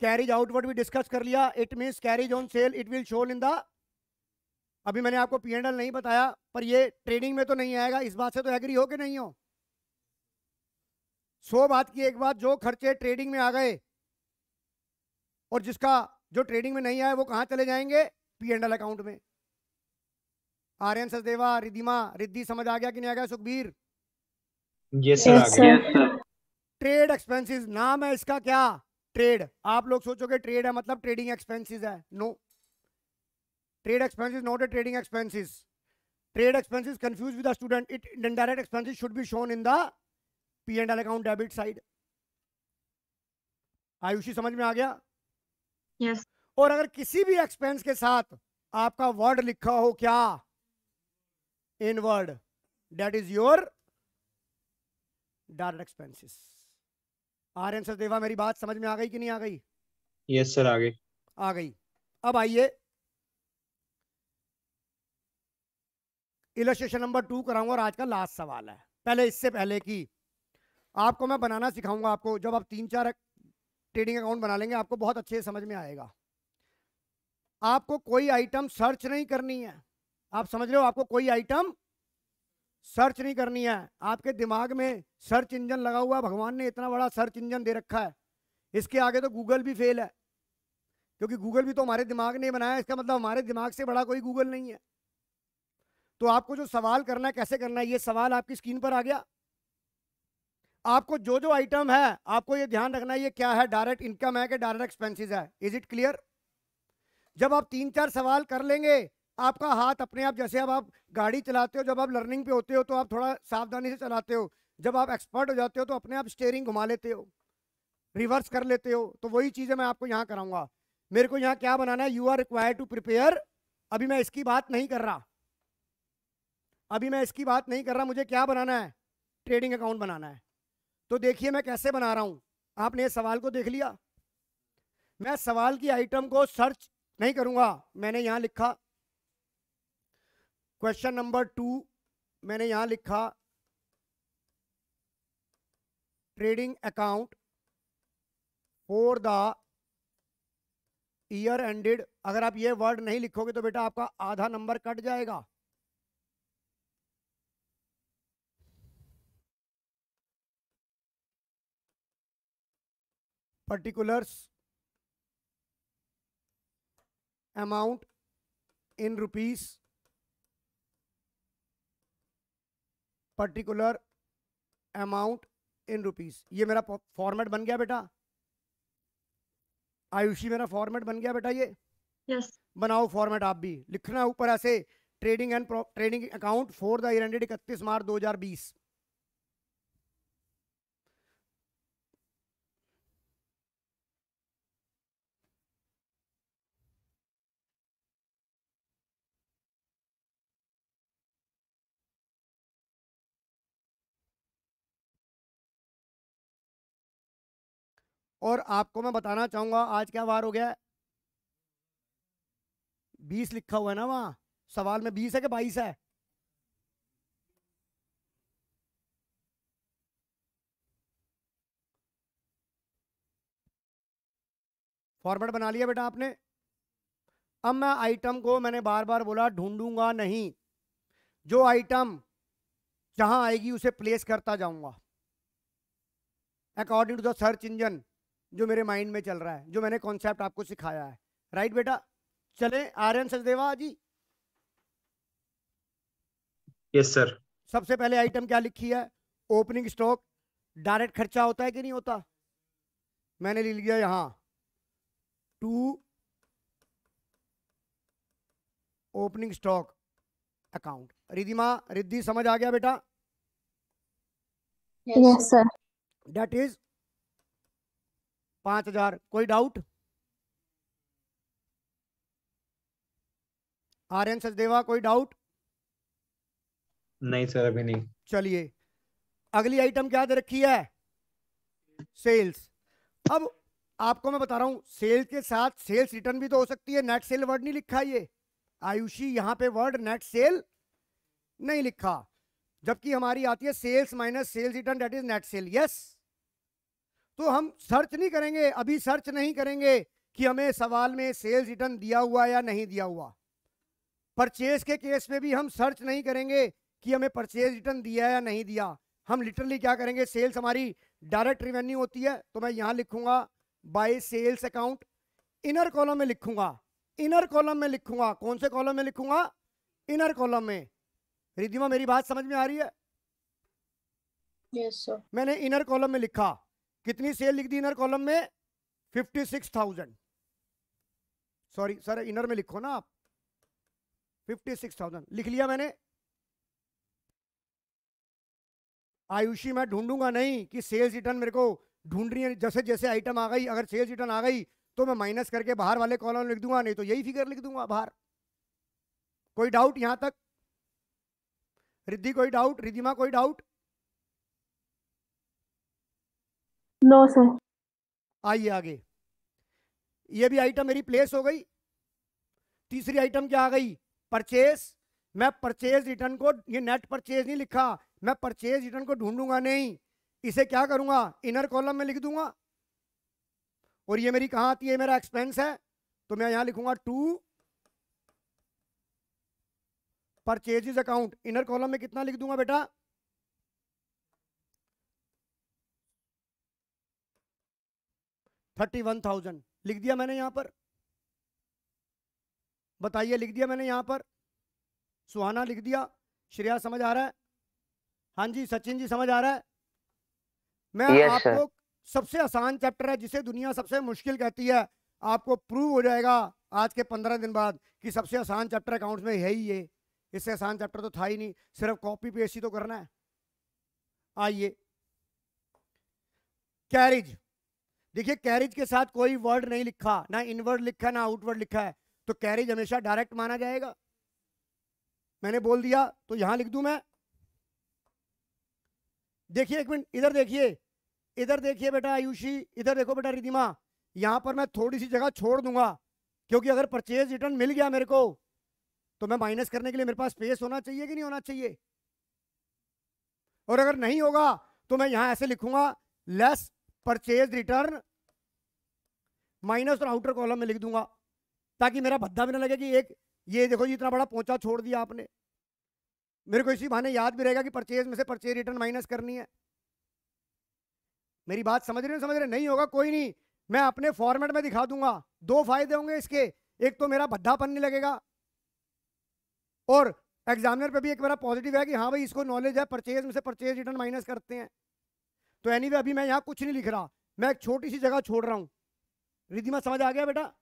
कैरेज आउटवर्ड भी डिस्कस कर लिया it means carriage on sale it will shown in the अभी मैंने आपको पी एंड एल नहीं बताया पर ये ट्रेडिंग में तो नहीं आएगा इस बात से तो एग्री हो कि नहीं हो सो बात की एक बात जो खर्चे ट्रेडिंग में आ गए और जिसका जो ट्रेडिंग में नहीं आए वो कहां चले जाएंगे पी एंड एल अकाउंट में आर्यन सचदेवा रिद्धिमा रिद्धि समझ आ गया कि नहीं आ गया Sukhbir yes sir trade expenses नाम है इसका क्या ट्रेड आप लोग सोचोगे ट्रेड है मतलब ट्रेडिंग एक्सपेंसेस है no no. Trade expense is not a trading expenses. Trade expenses confused with the student. It indirect expenses should be shown in the P and L account debit side. Ayushi समझ में आ गया यस yes. और अगर किसी भी एक्सपेंस के साथ आपका वर्ड लिखा हो क्या inward that is your direct expenses Aryan Sachdeva मेरी बात समझ में आ गई कि नहीं आ गई यस yes, सर आ गई आ गई अब आइए इलेट्रेशन नंबर टू कराऊंगा और आज का लास्ट सवाल है पहले इससे पहले कि आपको मैं बनाना सिखाऊंगा आपको जब आप तीन चार ट्रेडिंग अकाउंट बना लेंगे आपको बहुत अच्छे समझ में आएगा आपको कोई आइटम सर्च नहीं करनी है आप समझ रहे हो आपको कोई आइटम सर्च नहीं करनी है आपके दिमाग में सर्च इंजन लगा हुआ है भगवान ने इतना बड़ा सर्च इंजन दे रखा है इसके आगे तो गूगल भी फेल है क्योंकि गूगल भी तो हमारे दिमाग ने बनाया इसका मतलब हमारे दिमाग से बड़ा कोई गूगल नहीं है तो आपको जो सवाल करना है कैसे करना है ये सवाल आपकी स्क्रीन पर आ गया आपको जो जो आइटम है आपको ये ध्यान रखना है ये क्या है डायरेक्ट इनकम है कि डायरेक्ट एक्सपेंसिस है इज इट क्लियर जब आप तीन चार सवाल कर लेंगे आपका हाथ अपने आप जैसे अब आप गाड़ी चलाते हो जब आप लर्निंग पे होते हो तो आप थोड़ा सावधानी से चलाते हो जब आप एक्सपर्ट हो जाते हो तो अपने आप स्टेयरिंग घुमा लेते हो रिवर्स कर लेते हो तो वही चीज़ें मैं आपको यहाँ कराऊंगा मेरे को यहाँ क्या बनाना है you are required to prepare अभी मैं इसकी बात नहीं कर रहा अभी मैं इसकी बात नहीं कर रहा मुझे क्या बनाना है ट्रेडिंग अकाउंट बनाना है तो देखिए मैं कैसे बना रहा हूँ आपने इस सवाल को देख लिया मैं सवाल की आइटम को सर्च नहीं करूँगा मैंने यहाँ लिखा क्वेश्चन नंबर टू मैंने यहाँ लिखा trading account for the year ended अगर आप ये वर्ड नहीं लिखोगे तो बेटा आपका आधा नंबर कट जाएगा particulars amount in rupees particular amount in rupees ये मेरा फॉर्मेट बन गया बेटा आयुषी मेरा फॉर्मेट बन गया बेटा ये yes. बनाओ फॉर्मेट आप भी लिखना ऊपर ऐसे trading and trading account for the year ended इकतीस मार्च दो हजार बीस और आपको मैं बताना चाहूंगा आज क्या वार हो गया बीस लिखा हुआ है ना वहां सवाल में बीस है कि बाईस है फॉर्मेट बना लिया बेटा आपने अब मैं आइटम को मैंने बार बार बोला ढूंढूंगा नहीं जो आइटम जहां आएगी उसे प्लेस करता जाऊंगा according to the search engine जो मेरे माइंड में चल रहा है जो मैंने कॉन्सेप्ट आपको सिखाया है राइट बेटा चले आर्यन सचदेवा जी यस सर सबसे पहले आइटम क्या लिखी है ओपनिंग स्टॉक डायरेक्ट खर्चा होता है कि नहीं होता मैंने ले लिया यहां to opening stock account Ridhima Riddhi समझ आ गया बेटा यस सर डेट इज पांच हजार कोई डाउट आर्यन सचदेवा कोई डाउट नहीं सर अभी नहीं चलिए अगली आइटम क्या दे रखी है सेल्स अब आपको मैं बता रहा हूं सेल के साथ सेल्स रिटर्न भी तो हो सकती है नेट सेल वर्ड नहीं लिखा ये आयुषी यहां पे वर्ड नेट सेल नहीं लिखा जबकि हमारी आती है sales minus sales return that is net sale yes तो हम सर्च नहीं करेंगे अभी सर्च नहीं करेंगे कि हमें सवाल में सेल्स रिटर्न दिया हुआ या नहीं दिया हुआ परचेज के केस में भी हम सर्च नहीं करेंगे कि हमें परचेज रिटर्न दिया या नहीं दिया हम लिटरली क्या करेंगे सेल्स हमारी डायरेक्ट रिवेन्यू होती है तो मैं यहाँ लिखूंगा by sales account inner column में लिखूंगा इनर कॉलम में लिखूंगा कौन से कॉलम में लिखूंगा इनर कॉलम में रिधिमा मेरी बात समझ में आ रही है yes, मैंने इनर कॉलम में लिखा कितनी सेल लिख दी इनर कॉलम में fifty six thousand sorry sir inner में लिखो ना आप फिफ्टी सिक्स थाउजेंड लिख लिया मैंने आयुषी मैं ढूंढूंगा नहीं कि सेल्स रिटर्न मेरे को ढूंढ रही है जैसे जैसे आइटम आ गई अगर सेल्स रिटर्न आ गई तो मैं माइनस करके बाहर वाले कॉलम लिख दूंगा नहीं तो यही फिगर लिख दूंगा बाहर कोई डाउट यहां तक रिद्धि कोई डाउट रिद्धिमा कोई डाउट नो सर आइए आगे ये भी आइटम मेरी प्लेस हो गई तीसरी आइटम क्या आ गई परचेस मैं परचेज रिटर्न को ये नेट परचेज नहीं लिखा मैं परचेज रिटर्न को ढूंढूंगा नहीं इसे क्या करूंगा इनर कॉलम में लिख दूंगा और ये मेरी कहां आती है मेरा एक्सपेंस है तो मैं यहां लिखूंगा to purchase account inner column में कितना लिख दूंगा बेटा थर्टी वन थाउजेंड लिख दिया मैंने यहां पर बताइए लिख दिया मैंने यहां पर सुहाना लिख दिया श्रेया समझ आ रहा है हाँ जी सचिन जी समझ आ रहा है मैं yes, आपको सबसे आसान चैप्टर है जिसे दुनिया सबसे मुश्किल कहती है आपको प्रूव हो जाएगा आज के पंद्रह दिन बाद कि सबसे आसान चैप्टर अकाउंट्स में है ही ये इससे आसान चैप्टर तो था ही नहीं सिर्फ कॉपी पेस्ट ही तो करना है आइए कैरिज देखिए कैरिज के साथ कोई वर्ड नहीं लिखा ना इनवर्ड लिखा ना आउटवर्ड लिखा है तो कैरिज हमेशा डायरेक्ट माना जाएगा मैंने बोल दिया तो यहां लिख दू मैं देखिए एक मिनट इधर देखिए इधर देखिए बेटा आयुषी इधर देखो बेटा रिदिमा यहां पर मैं थोड़ी सी जगह छोड़ दूंगा क्योंकि अगर परचेज रिटर्न मिल गया मेरे को तो मैं माइनस करने के लिए मेरे पास स्पेस होना चाहिए कि नहीं होना चाहिए और अगर नहीं होगा तो मैं यहां ऐसे लिखूंगा लेस परचेज रिटर्न माइनस और आउटर कॉलम में लिख दूंगा ताकि मेरा भद्दा भी ना लगे कि एक ये देखो जी इतना बड़ा पहुंचा छोड़ दिया आपने मेरे को इसी बहाने याद भी रहेगा कि परचेज में से परचेज रिटर्न माइनस करनी है मेरी बात समझ रहे हो समझ रहे नहीं होगा कोई नहीं मैं अपने फॉर्मेट में दिखा दूंगा दो फायदे होंगे इसके एक तो मेरा भद्दापन नहीं लगेगा और एग्जामिनर पे भी एक मेरा पॉजिटिव है कि हाँ भाई इसको नॉलेज है परचेज में से परचेज रिटर्न माइनस करते हैं तो एनी anyway, अभी मैं यहाँ कुछ नहीं लिख रहा मैं एक छोटी सी जगह छोड़ रहा हूँ रिधिमा समझ आ गया बेटा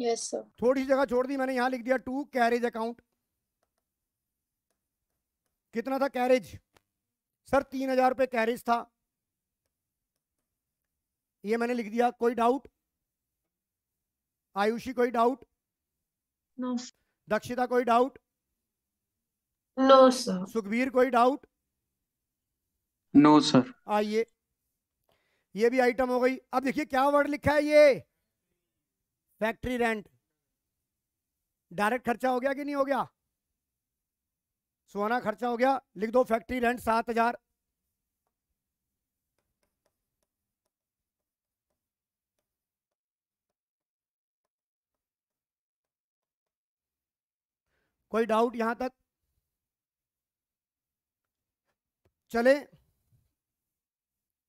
यस yes, थोड़ी सी जगह छोड़ दी मैंने यहाँ लिख दिया टू कैरेज अकाउंट कितना था कैरेज सर तीन हजार रुपये कैरेज था ये मैंने लिख दिया कोई डाउट आयुषी कोई डाउट no. दक्षिता कोई डाउट नो no, सुखबीर कोई डाउट नो सर आइए ये भी आइटम हो गई अब देखिए क्या वर्ड लिखा है ये फैक्ट्री रेंट डायरेक्ट खर्चा हो गया कि नहीं हो गया सुहाना खर्चा हो गया लिख दो फैक्ट्री रेंट सात हजार कोई डाउट यहां तक चले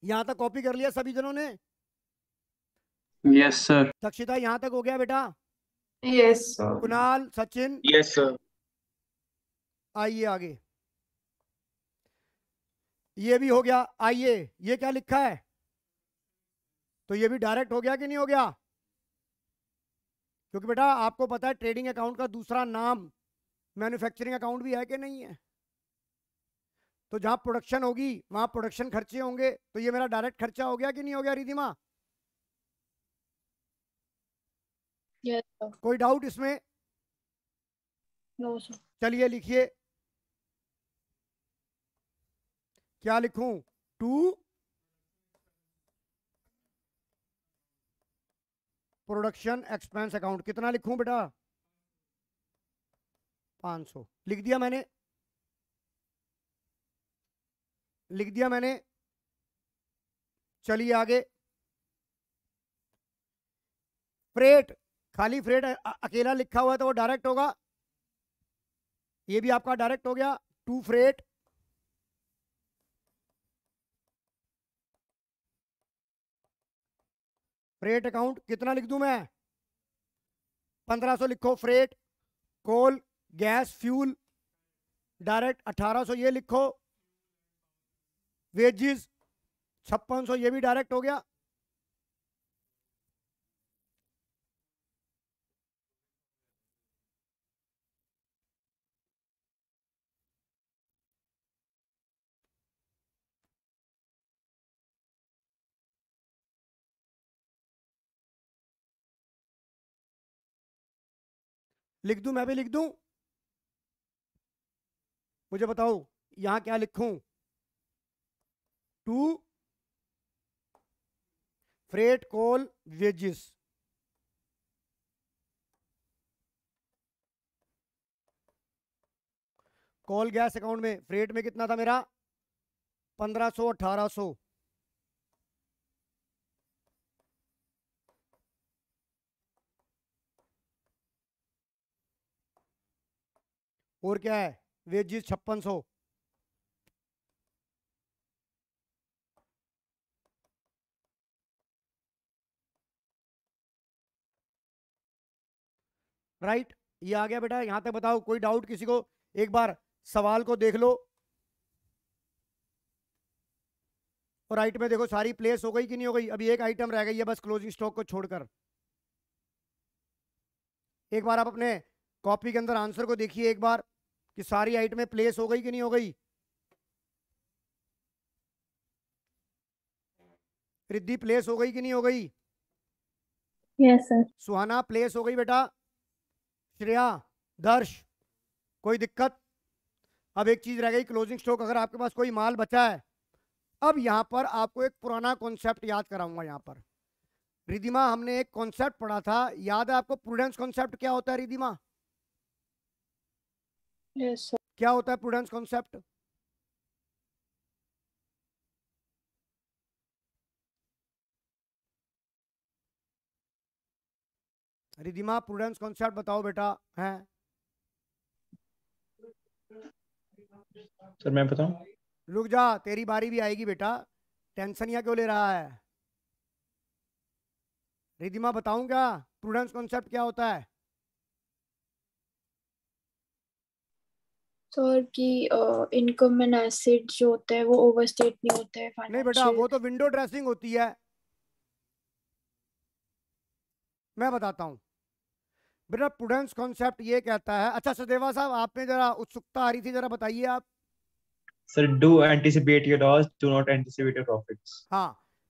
यहाँ तक कॉपी कर लिया सभी जनों ने यस सर दक्षिता यहाँ तक हो गया बेटा yes sir Kunal Sachin yes sir आइए आगे ये भी हो गया आइए ये क्या लिखा है तो ये भी डायरेक्ट हो गया कि नहीं हो गया क्योंकि बेटा आपको पता है ट्रेडिंग अकाउंट का दूसरा नाम मैन्युफैक्चरिंग अकाउंट भी है कि नहीं है तो जहां प्रोडक्शन होगी वहां प्रोडक्शन खर्चे होंगे तो ये मेरा डायरेक्ट खर्चा हो गया कि नहीं हो गया रिधिमा yes, कोई डाउट इसमें no, चलिए लिखिए क्या लिखूं टू प्रोडक्शन एक्सपेंस अकाउंट कितना लिखूं बेटा 500 लिख दिया मैंने लिख दिया मैंने चलिए आगे फ्रेट खाली फ्रेट अकेला लिखा हुआ है तो वो डायरेक्ट होगा ये भी आपका डायरेक्ट हो गया टू फ्रेट फ्रेट अकाउंट कितना लिख दू मैं पंद्रह सौ लिखो freight coal gas fuel direct अठारह सौ ये लिखो वेजिस छप्पन सौ ये भी डायरेक्ट हो गया लिख दूं मैं भी लिख दूं मुझे बताओ यहां क्या लिखूं to freight coal wages coal gas account में फ्रेट में कितना था मेरा पंद्रह सो अठारह सो और क्या है वेजिस छप्पन सौ राइट ये आ गया बेटा यहां तक बताओ कोई डाउट किसी को एक बार सवाल को देख लो और राइट में देखो सारी प्लेस हो गई कि नहीं हो गई अभी एक आइटम रह गई है बस क्लोजिंग स्टॉक को छोड़कर एक बार आप अपने कॉपी के अंदर आंसर को देखिए एक बार कि सारी आइटमें प्लेस हो गई कि नहीं हो गई रिद्धि प्लेस हो गई कि नहीं हो गई yes yes, sir Suhana place हो गई बेटा श्रेया दर्श कोई दिक्कत अब एक चीज़ रह गई क्लोजिंग स्टॉक अगर आपके पास कोई माल बचा है अब यहाँ पर आपको एक पुराना कॉन्सेप्ट याद कराऊंगा यहाँ पर रिधिमा हमने एक कॉन्सेप्ट पढ़ा था याद है आपको प्रूडेंस कॉन्सेप्ट क्या होता है रिधिमा yes, क्या होता है prudence concept Ridhima prudence concept बताओ बेटा हैं सर मैं बताऊं रुक जा तेरी बारी भी आएगी बेटा टेंशन या क्यों ले रहा है रिदिमा बताऊं क्या प्रूडेंस कॉन्सेप्ट क्या होता है सर कि इनकम एंड एसेट जो होते हैं वो ओवरस्टेट नहीं होते हैं नहीं बेटा वो तो विंडो ड्रेसिंग होती है मैं बताता हूँ बेटा प्रूडेंस कॉन्सेप्ट ये कहता है अच्छा सदेवा साहब आप में जरा उत्सुकता आ रही थी जरा बताइए आप sir do anticipate your loss do not anticipate your profits हां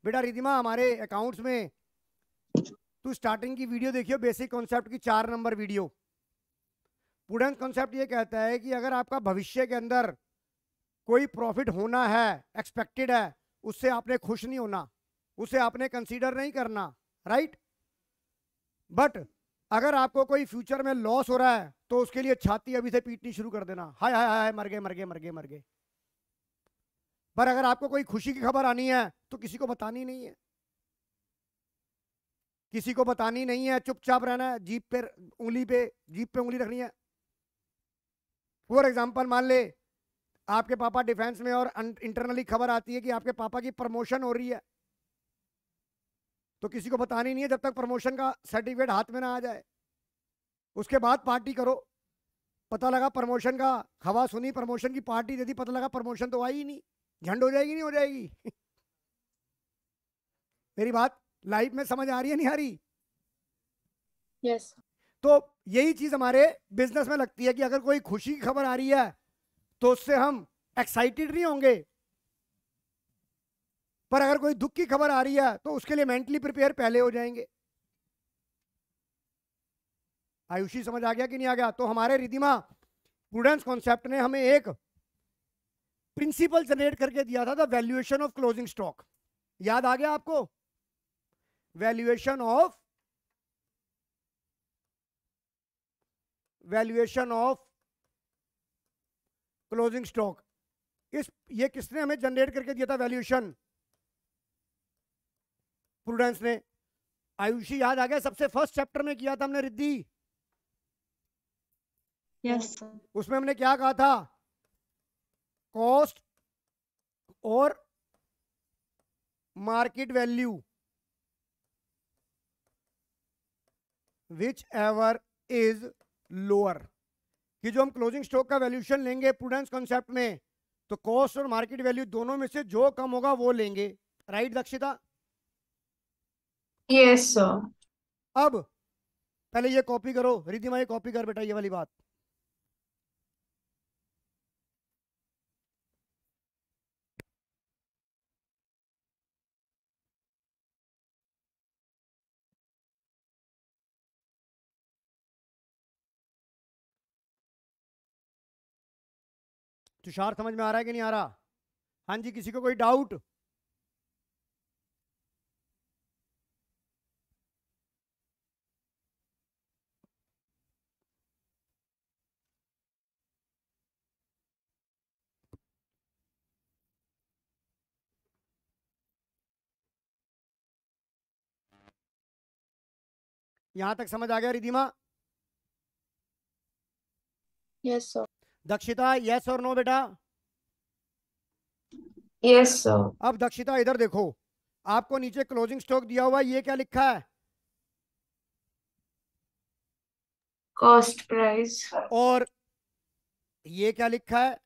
बेटा रिधिमा हमारे अकाउंट्स में तू स्टार्टिंग की वीडियो देखियो बेसिक कॉन्सेप्ट की चार नंबर वीडियो प्रूडेंस कॉन्सेप्ट ये कहता है कि अगर आपका भविष्य के अंदर कोई प्रॉफिट होना है एक्सपेक्टेड है उससे आपने खुश नहीं होना उसे आपने कंसीडर नहीं करना राइट बट अगर आपको कोई फ्यूचर में लॉस हो रहा है तो उसके लिए छाती अभी से पीटनी शुरू कर देना हाय हाय हाय मर गए मर गए मर गए मर गए पर अगर आपको कोई खुशी की खबर आनी है तो किसी को बतानी नहीं है किसी को बतानी नहीं है चुपचाप रहना है जीप पे उंगली पे जीप पे उंगली रखनी है फॉर एग्जाम्पल मान ले आपके पापा डिफेंस में और इंटरनली खबर आती है कि आपके पापा की प्रमोशन हो रही है तो किसी को बतानी नहीं है जब तक प्रमोशन का सर्टिफिकेट हाथ में ना आ जाए उसके बाद पार्टी करो पता लगा प्रमोशन का हवा सुनी प्रमोशन की पार्टी दे दी पता लगा प्रमोशन तो आई ही नहीं झंड हो जाएगी नहीं हो जाएगी [LAUGHS] मेरी बात लाइफ में समझ आ रही है नहीं आ रही yes. तो यही चीज हमारे बिजनेस में लगती है कि अगर कोई खुशी की खबर आ रही है तो उससे हम एक्साइटेड नहीं होंगे पर अगर कोई दुख की खबर आ रही है तो उसके लिए मेंटली प्रिपेयर पहले हो जाएंगे आयुषी समझ आ गया कि नहीं आ गया तो हमारे रिदिमा प्रूडेंस कॉन्सेप्ट ने हमें एक प्रिंसिपल जनरेट करके दिया था the valuation of closing stock याद आ गया आपको valuation of valuation of closing stock इस ये किसने हमें जनरेट करके दिया था वैल्यूएशन प्रूडेंस ने आयुषी याद आ गया सबसे फर्स्ट चैप्टर में किया था हमने रिद्धि yes. उसमें हमने क्या कहा था कॉस्ट और market value whichever is lower कि जो हम क्लोजिंग स्टॉक का वैल्यूशन लेंगे प्रूडेंस कॉन्सेप्ट में तो कॉस्ट और मार्केट वैल्यू दोनों में से जो कम होगा वो लेंगे राइट दक्षिता यस सर अब पहले ये कॉपी करो रिधिमा ये कॉपी कर बेटा ये वाली बात तुषार समझ में आ रहा है कि नहीं आ रहा हाँ जी किसी को कोई डाउट यहां तक समझ आ गया Ridhima yes sir Dakshita yes और नो बेटा यस सर अब दक्षिता इधर देखो आपको नीचे क्लोजिंग स्टॉक दिया हुआ ये क्या लिखा है कॉस्ट प्राइस और ये क्या लिखा है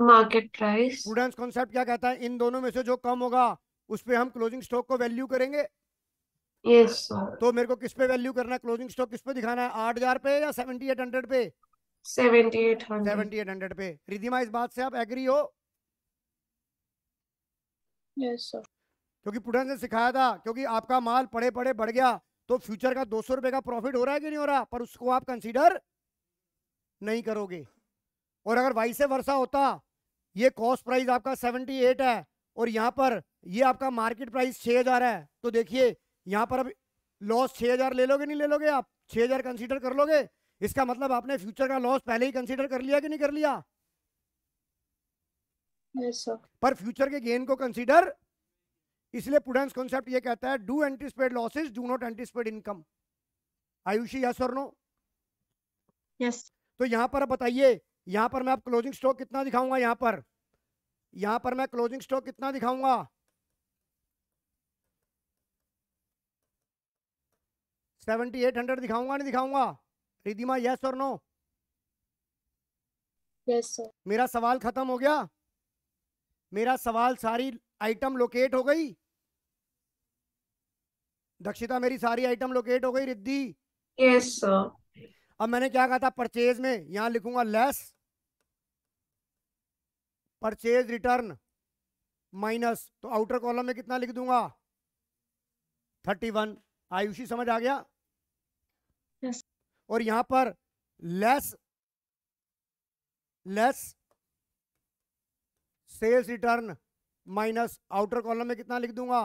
मार्केट प्राइस स्टूडेंट्स कॉन्सेप्ट क्या कहता है इन दोनों में से जो कम होगा उस पर हम क्लोजिंग स्टॉक को वैल्यू करेंगे तो मेरे को किस पे वैल्यू करना है क्लोजिंग स्टॉक किस पे दिखाना है आठ हजार पे या सेवेंटी एट हंड्रेड पे सेवेंटी एट हंड्रेड पे रिधिमा इस बात से आप एग्री हो yes, क्योंकि पुडन से सिखाया था क्योंकि आपका माल पड़े पड़े बढ़ गया तो फ्यूचर का दो सौ रुपए का प्रॉफिट हो रहा है कि नहीं हो रहा पर उसको आप कंसीडर नहीं करोगे और अगर वाई से वर्षा होता ये कॉस्ट प्राइस आपका सेवेंटी एट है और यहाँ पर ये आपका मार्केट प्राइस छह हज़ार है तो देखिए यहाँ पर अब लॉस छः हज़ार ले लोगे नहीं ले लोगे आप छः हज़ार कंसिडर कर लोगे इसका मतलब आपने फ्यूचर का लॉस पहले ही कंसिडर कर लिया कि नहीं कर लिया yes, पर फ्यूचर के गेन को कंसिडर इसलिए पुडेंस कॉन्सेप्ट ये कहता है do anticipate losses do not anticipate income Aayushi yes और नो यस तो यहाँ पर बताइए यहाँ पर मैं आप क्लोजिंग स्टॉक कितना दिखाऊंगा यहाँ पर यहाँ पर मैं क्लोजिंग स्टॉक कितना दिखाऊंगा सेवेंटी एट हंड्रेड दिखाऊंगा नहीं दिखाऊंगा रिदिमा यस और नो यस सर मेरा सवाल खत्म हो गया मेरा सवाल सारी आइटम लोकेट हो गई दक्षिता मेरी सारी आइटम लोकेट हो गई रिद्धि यस सर अब मैंने क्या कहा था परचेज में यहां लिखूंगा लेस परचेज रिटर्न माइनस तो आउटर कॉलम में कितना लिख दूंगा थर्टी वन आयुषी समझ आ गया yes. और यहां पर less less sales return minus outer column में कितना लिख दूंगा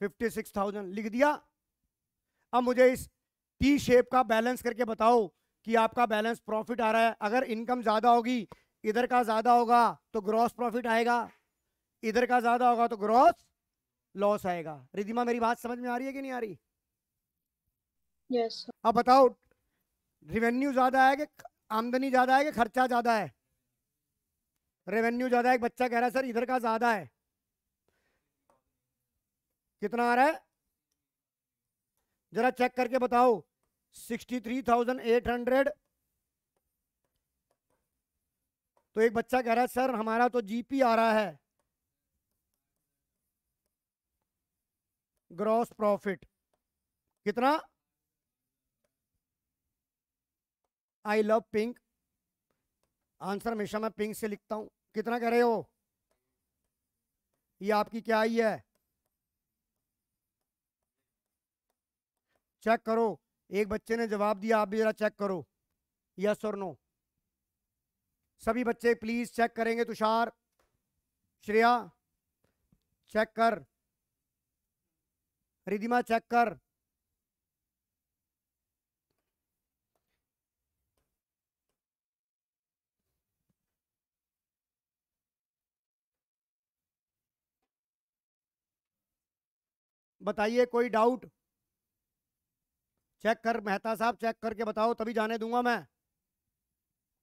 फिफ्टी सिक्स थाउजेंड लिख दिया अब मुझे इस टी शेप का बैलेंस करके बताओ कि आपका बैलेंस प्रॉफिट आ रहा है अगर इनकम ज़्यादा होगी इधर का ज़्यादा होगा तो ग्रॉस प्रॉफिट आएगा इधर का ज़्यादा होगा तो ग्रॉस लॉस आएगा रिधिमा मेरी बात समझ में आ रही है कि नहीं आ रही yes, अब बताओ रेवेन्यू ज्यादा है कि आमदनी ज्यादा है कि खर्चा ज्यादा है रेवेन्यू ज्यादा है बच्चा कह रहा है सर इधर का ज्यादा है कितना आ रहा है जरा चेक करके बताओ sixty three thousand eight hundred तो एक बच्चा कह रहा है सर हमारा तो जीपी आ रहा है ग्रॉस प्रॉफिट कितना आई लव पिंक आंसर हमेशा मैं पिंक से लिखता हूं कितना कह रहे हो ये आपकी क्या आई है चेक करो एक बच्चे ने जवाब दिया आप भी जरा चेक करो यस और नो सभी बच्चे प्लीज चेक करेंगे तुषार श्रेया चेक कर रिधिमा चेक कर बताइए कोई डाउट चेक कर मेहता साहब चेक करके बताओ तभी जाने दूंगा मैं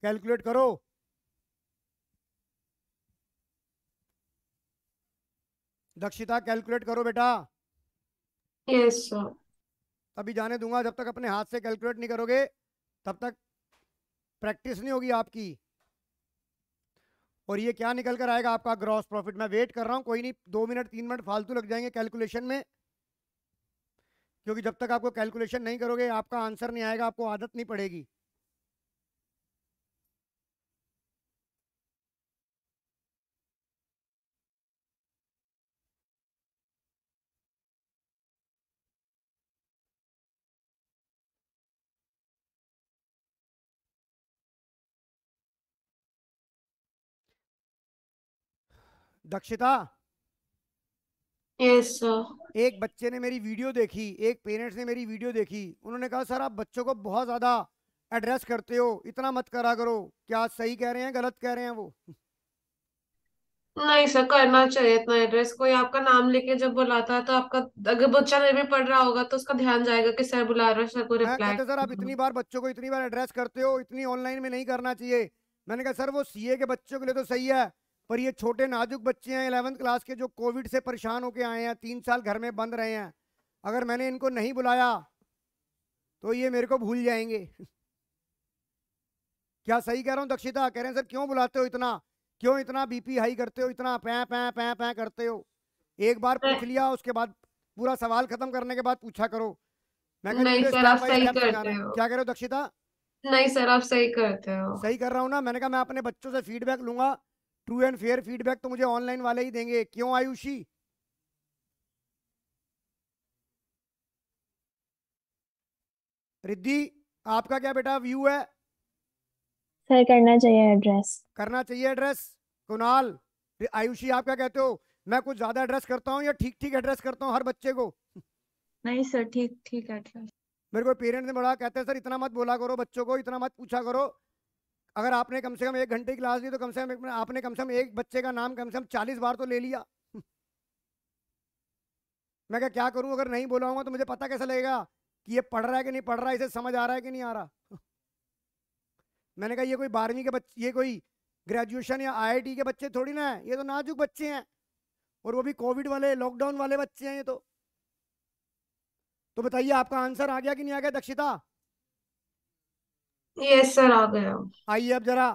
कैलकुलेट करो दक्षिता कैलकुलेट करो बेटा यस yes, तभी जाने दूंगा जब तक अपने हाथ से कैलकुलेट नहीं करोगे तब तक प्रैक्टिस नहीं होगी आपकी और ये क्या निकल कर आएगा आपका ग्रॉस प्रॉफिट मैं वेट कर रहा हूँ कोई नहीं दो मिनट तीन मिनट फालतू लग जाएंगे कैलकुलेशन में क्योंकि जब तक आपको कैलकुलेशन नहीं करोगे आपका आंसर नहीं आएगा आपको आदत नहीं पड़ेगी दक्षिता yes, एक बच्चे ने मेरी वीडियो देखी एक पेरेंट्स ने मेरी वीडियो देखी उन्होंने कहा सर आप बच्चों को बहुत ज्यादा एड्रेस करते हो इतना मत करा करो क्या सही कह रहे हैं गलत कह रहे हैं वो नहीं सर करना चाहिए इतना एड्रेस कोई आपका नाम लेके जब बुलाता है तो आपका अगर बच्चा नहीं भी पढ़ रहा होगा तो उसका ध्यान जाएगा कि सर बुला रहा है सर को रिप्लाई सर आप इतनी बार बच्चों को इतनी बार एड्रेस करते हो इतनी ऑनलाइन में नहीं करना चाहिए मैंने कहा सर वो सीए के बच्चों के लिए तो सही है पर ये छोटे नाजुक बच्चे हैं इलेवंथ क्लास के जो कोविड से परेशान होकर आए हैं तीन साल घर में बंद रहे हैं अगर मैंने इनको नहीं बुलाया तो ये मेरे को भूल जाएंगे [LAUGHS] क्या सही कह रहा हूँ दक्षिता कह रहे हैं सर क्यों बुलाते हो इतना क्यों इतना बीपी हाई करते हो इतना पै पै पै पै करते हो एक बार पूछ लिया उसके बाद पूरा सवाल खत्म करने के बाद पूछा करो मैं नहीं सर आप सही करते हो क्या कह रहे हो दक्षिता नहीं सर आप सही करते हो सही कर रहा हूँ ना मैंने कहा मैं अपने बच्चों से फीडबैक लूंगा ट्रू एंड फेयर फीडबैक तो मुझे ऑनलाइन वाले ही देंगे क्यों आयुषी रिद्धि आपका क्या बेटा व्यू है सर करना चाहिए एड्रेस करना चाहिए एड्रेस कुणाल आयुषी आप क्या कहते हो मैं कुछ ज्यादा एड्रेस करता हूँ या ठीक ठीक एड्रेस करता हूँ हर बच्चे को नहीं सर ठीक ठीक एड्रेस मेरे को पेरेंट्स ने बड़ा कहते हैं सर इतना मत बोला करो बच्चों को इतना मत पूछा करो अगर आपने कम से कम एक घंटे की क्लास ली तो कम से कम आपने कम से कम एक बच्चे का नाम कम से कम चालीस बार तो ले लिया [LAUGHS] मैं क्या क्या करूं अगर नहीं बोलाऊंगा तो मुझे पता कैसा लगेगा कि ये पढ़ रहा है कि नहीं पढ़ रहा है इसे समझ आ रहा है कि नहीं आ रहा [LAUGHS] मैंने कहा ये कोई बारहवीं के बच्चे ये कोई ग्रेजुएशन या आई के बच्चे थोड़ी ना है ये तो नाजुक बच्चे हैं और वो भी कोविड वाले लॉकडाउन वाले बच्चे हैं ये तो, तो बताइए आपका आंसर आ गया कि नहीं आ गया दक्षिता यस सर आ गया आइए अब जरा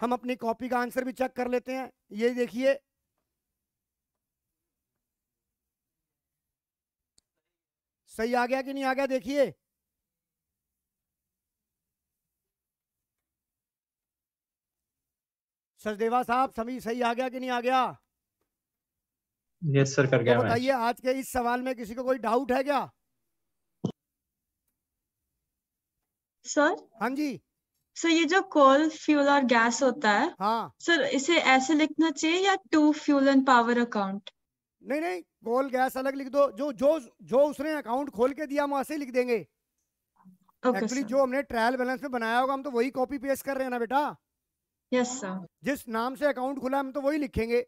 हम अपनी कॉपी का आंसर भी चेक कर लेते हैं ये देखिए सही आ गया कि नहीं आ गया देखिए सचदेवा साहब सभी सही आ गया कि नहीं आ गया यस सर कर तो गया तो बताइए आज के इस सवाल में किसी को कोई डाउट है क्या सर हाँ जी सर ये जो कोल फ्यूल और गैस होता है हाँ सर इसे ऐसे लिखना चाहिए या to fuel and power account नहीं नहीं कोल गैस अलग लिख दो जो जो जो उसने अकाउंट खोल के दिया हम वहां से लिख देंगे एक्चुअली okay, जो हमने ट्रायल बैलेंस में बनाया होगा हम तो वही कॉपी पेस्ट कर रहे हैं ना बेटा यस सर जिस नाम से अकाउंट खुला हम तो वही लिखेंगे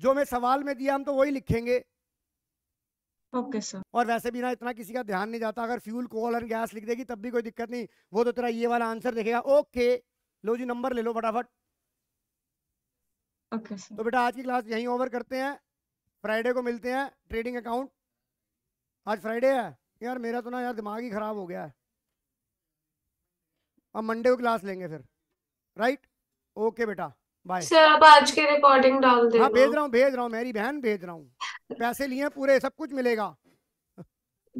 जो हमें सवाल में दिया हम तो वही लिखेंगे ओके सर और वैसे भी ना इतना किसी का ध्यान नहीं जाता अगर फ्यूल कोल और गैस लिख देगी तब भी कोई दिक्कत नहीं वो तो तेरा ये वाला आंसर देखेगा ओके लो जी नंबर ले लो फटाफट ओके सर तो बेटा आज की क्लास यहीं ओवर करते हैं फ्राइडे को मिलते हैं ट्रेडिंग अकाउंट आज फ्राइडे है यार मेरा तो ना यार दिमाग ही खराब हो गया है अब मंडे को क्लास लेंगे फिर राइट ओके बेटा बाय सर आप आज के रिकॉर्डिंग डाल दे हाँ भेज रहा हूँ भेज रहा हूँ मेरी बहन भेज रहा हूँ [LAUGHS] पैसे लिए पूरे सब कुछ मिलेगा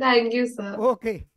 थैंक यू सर ओके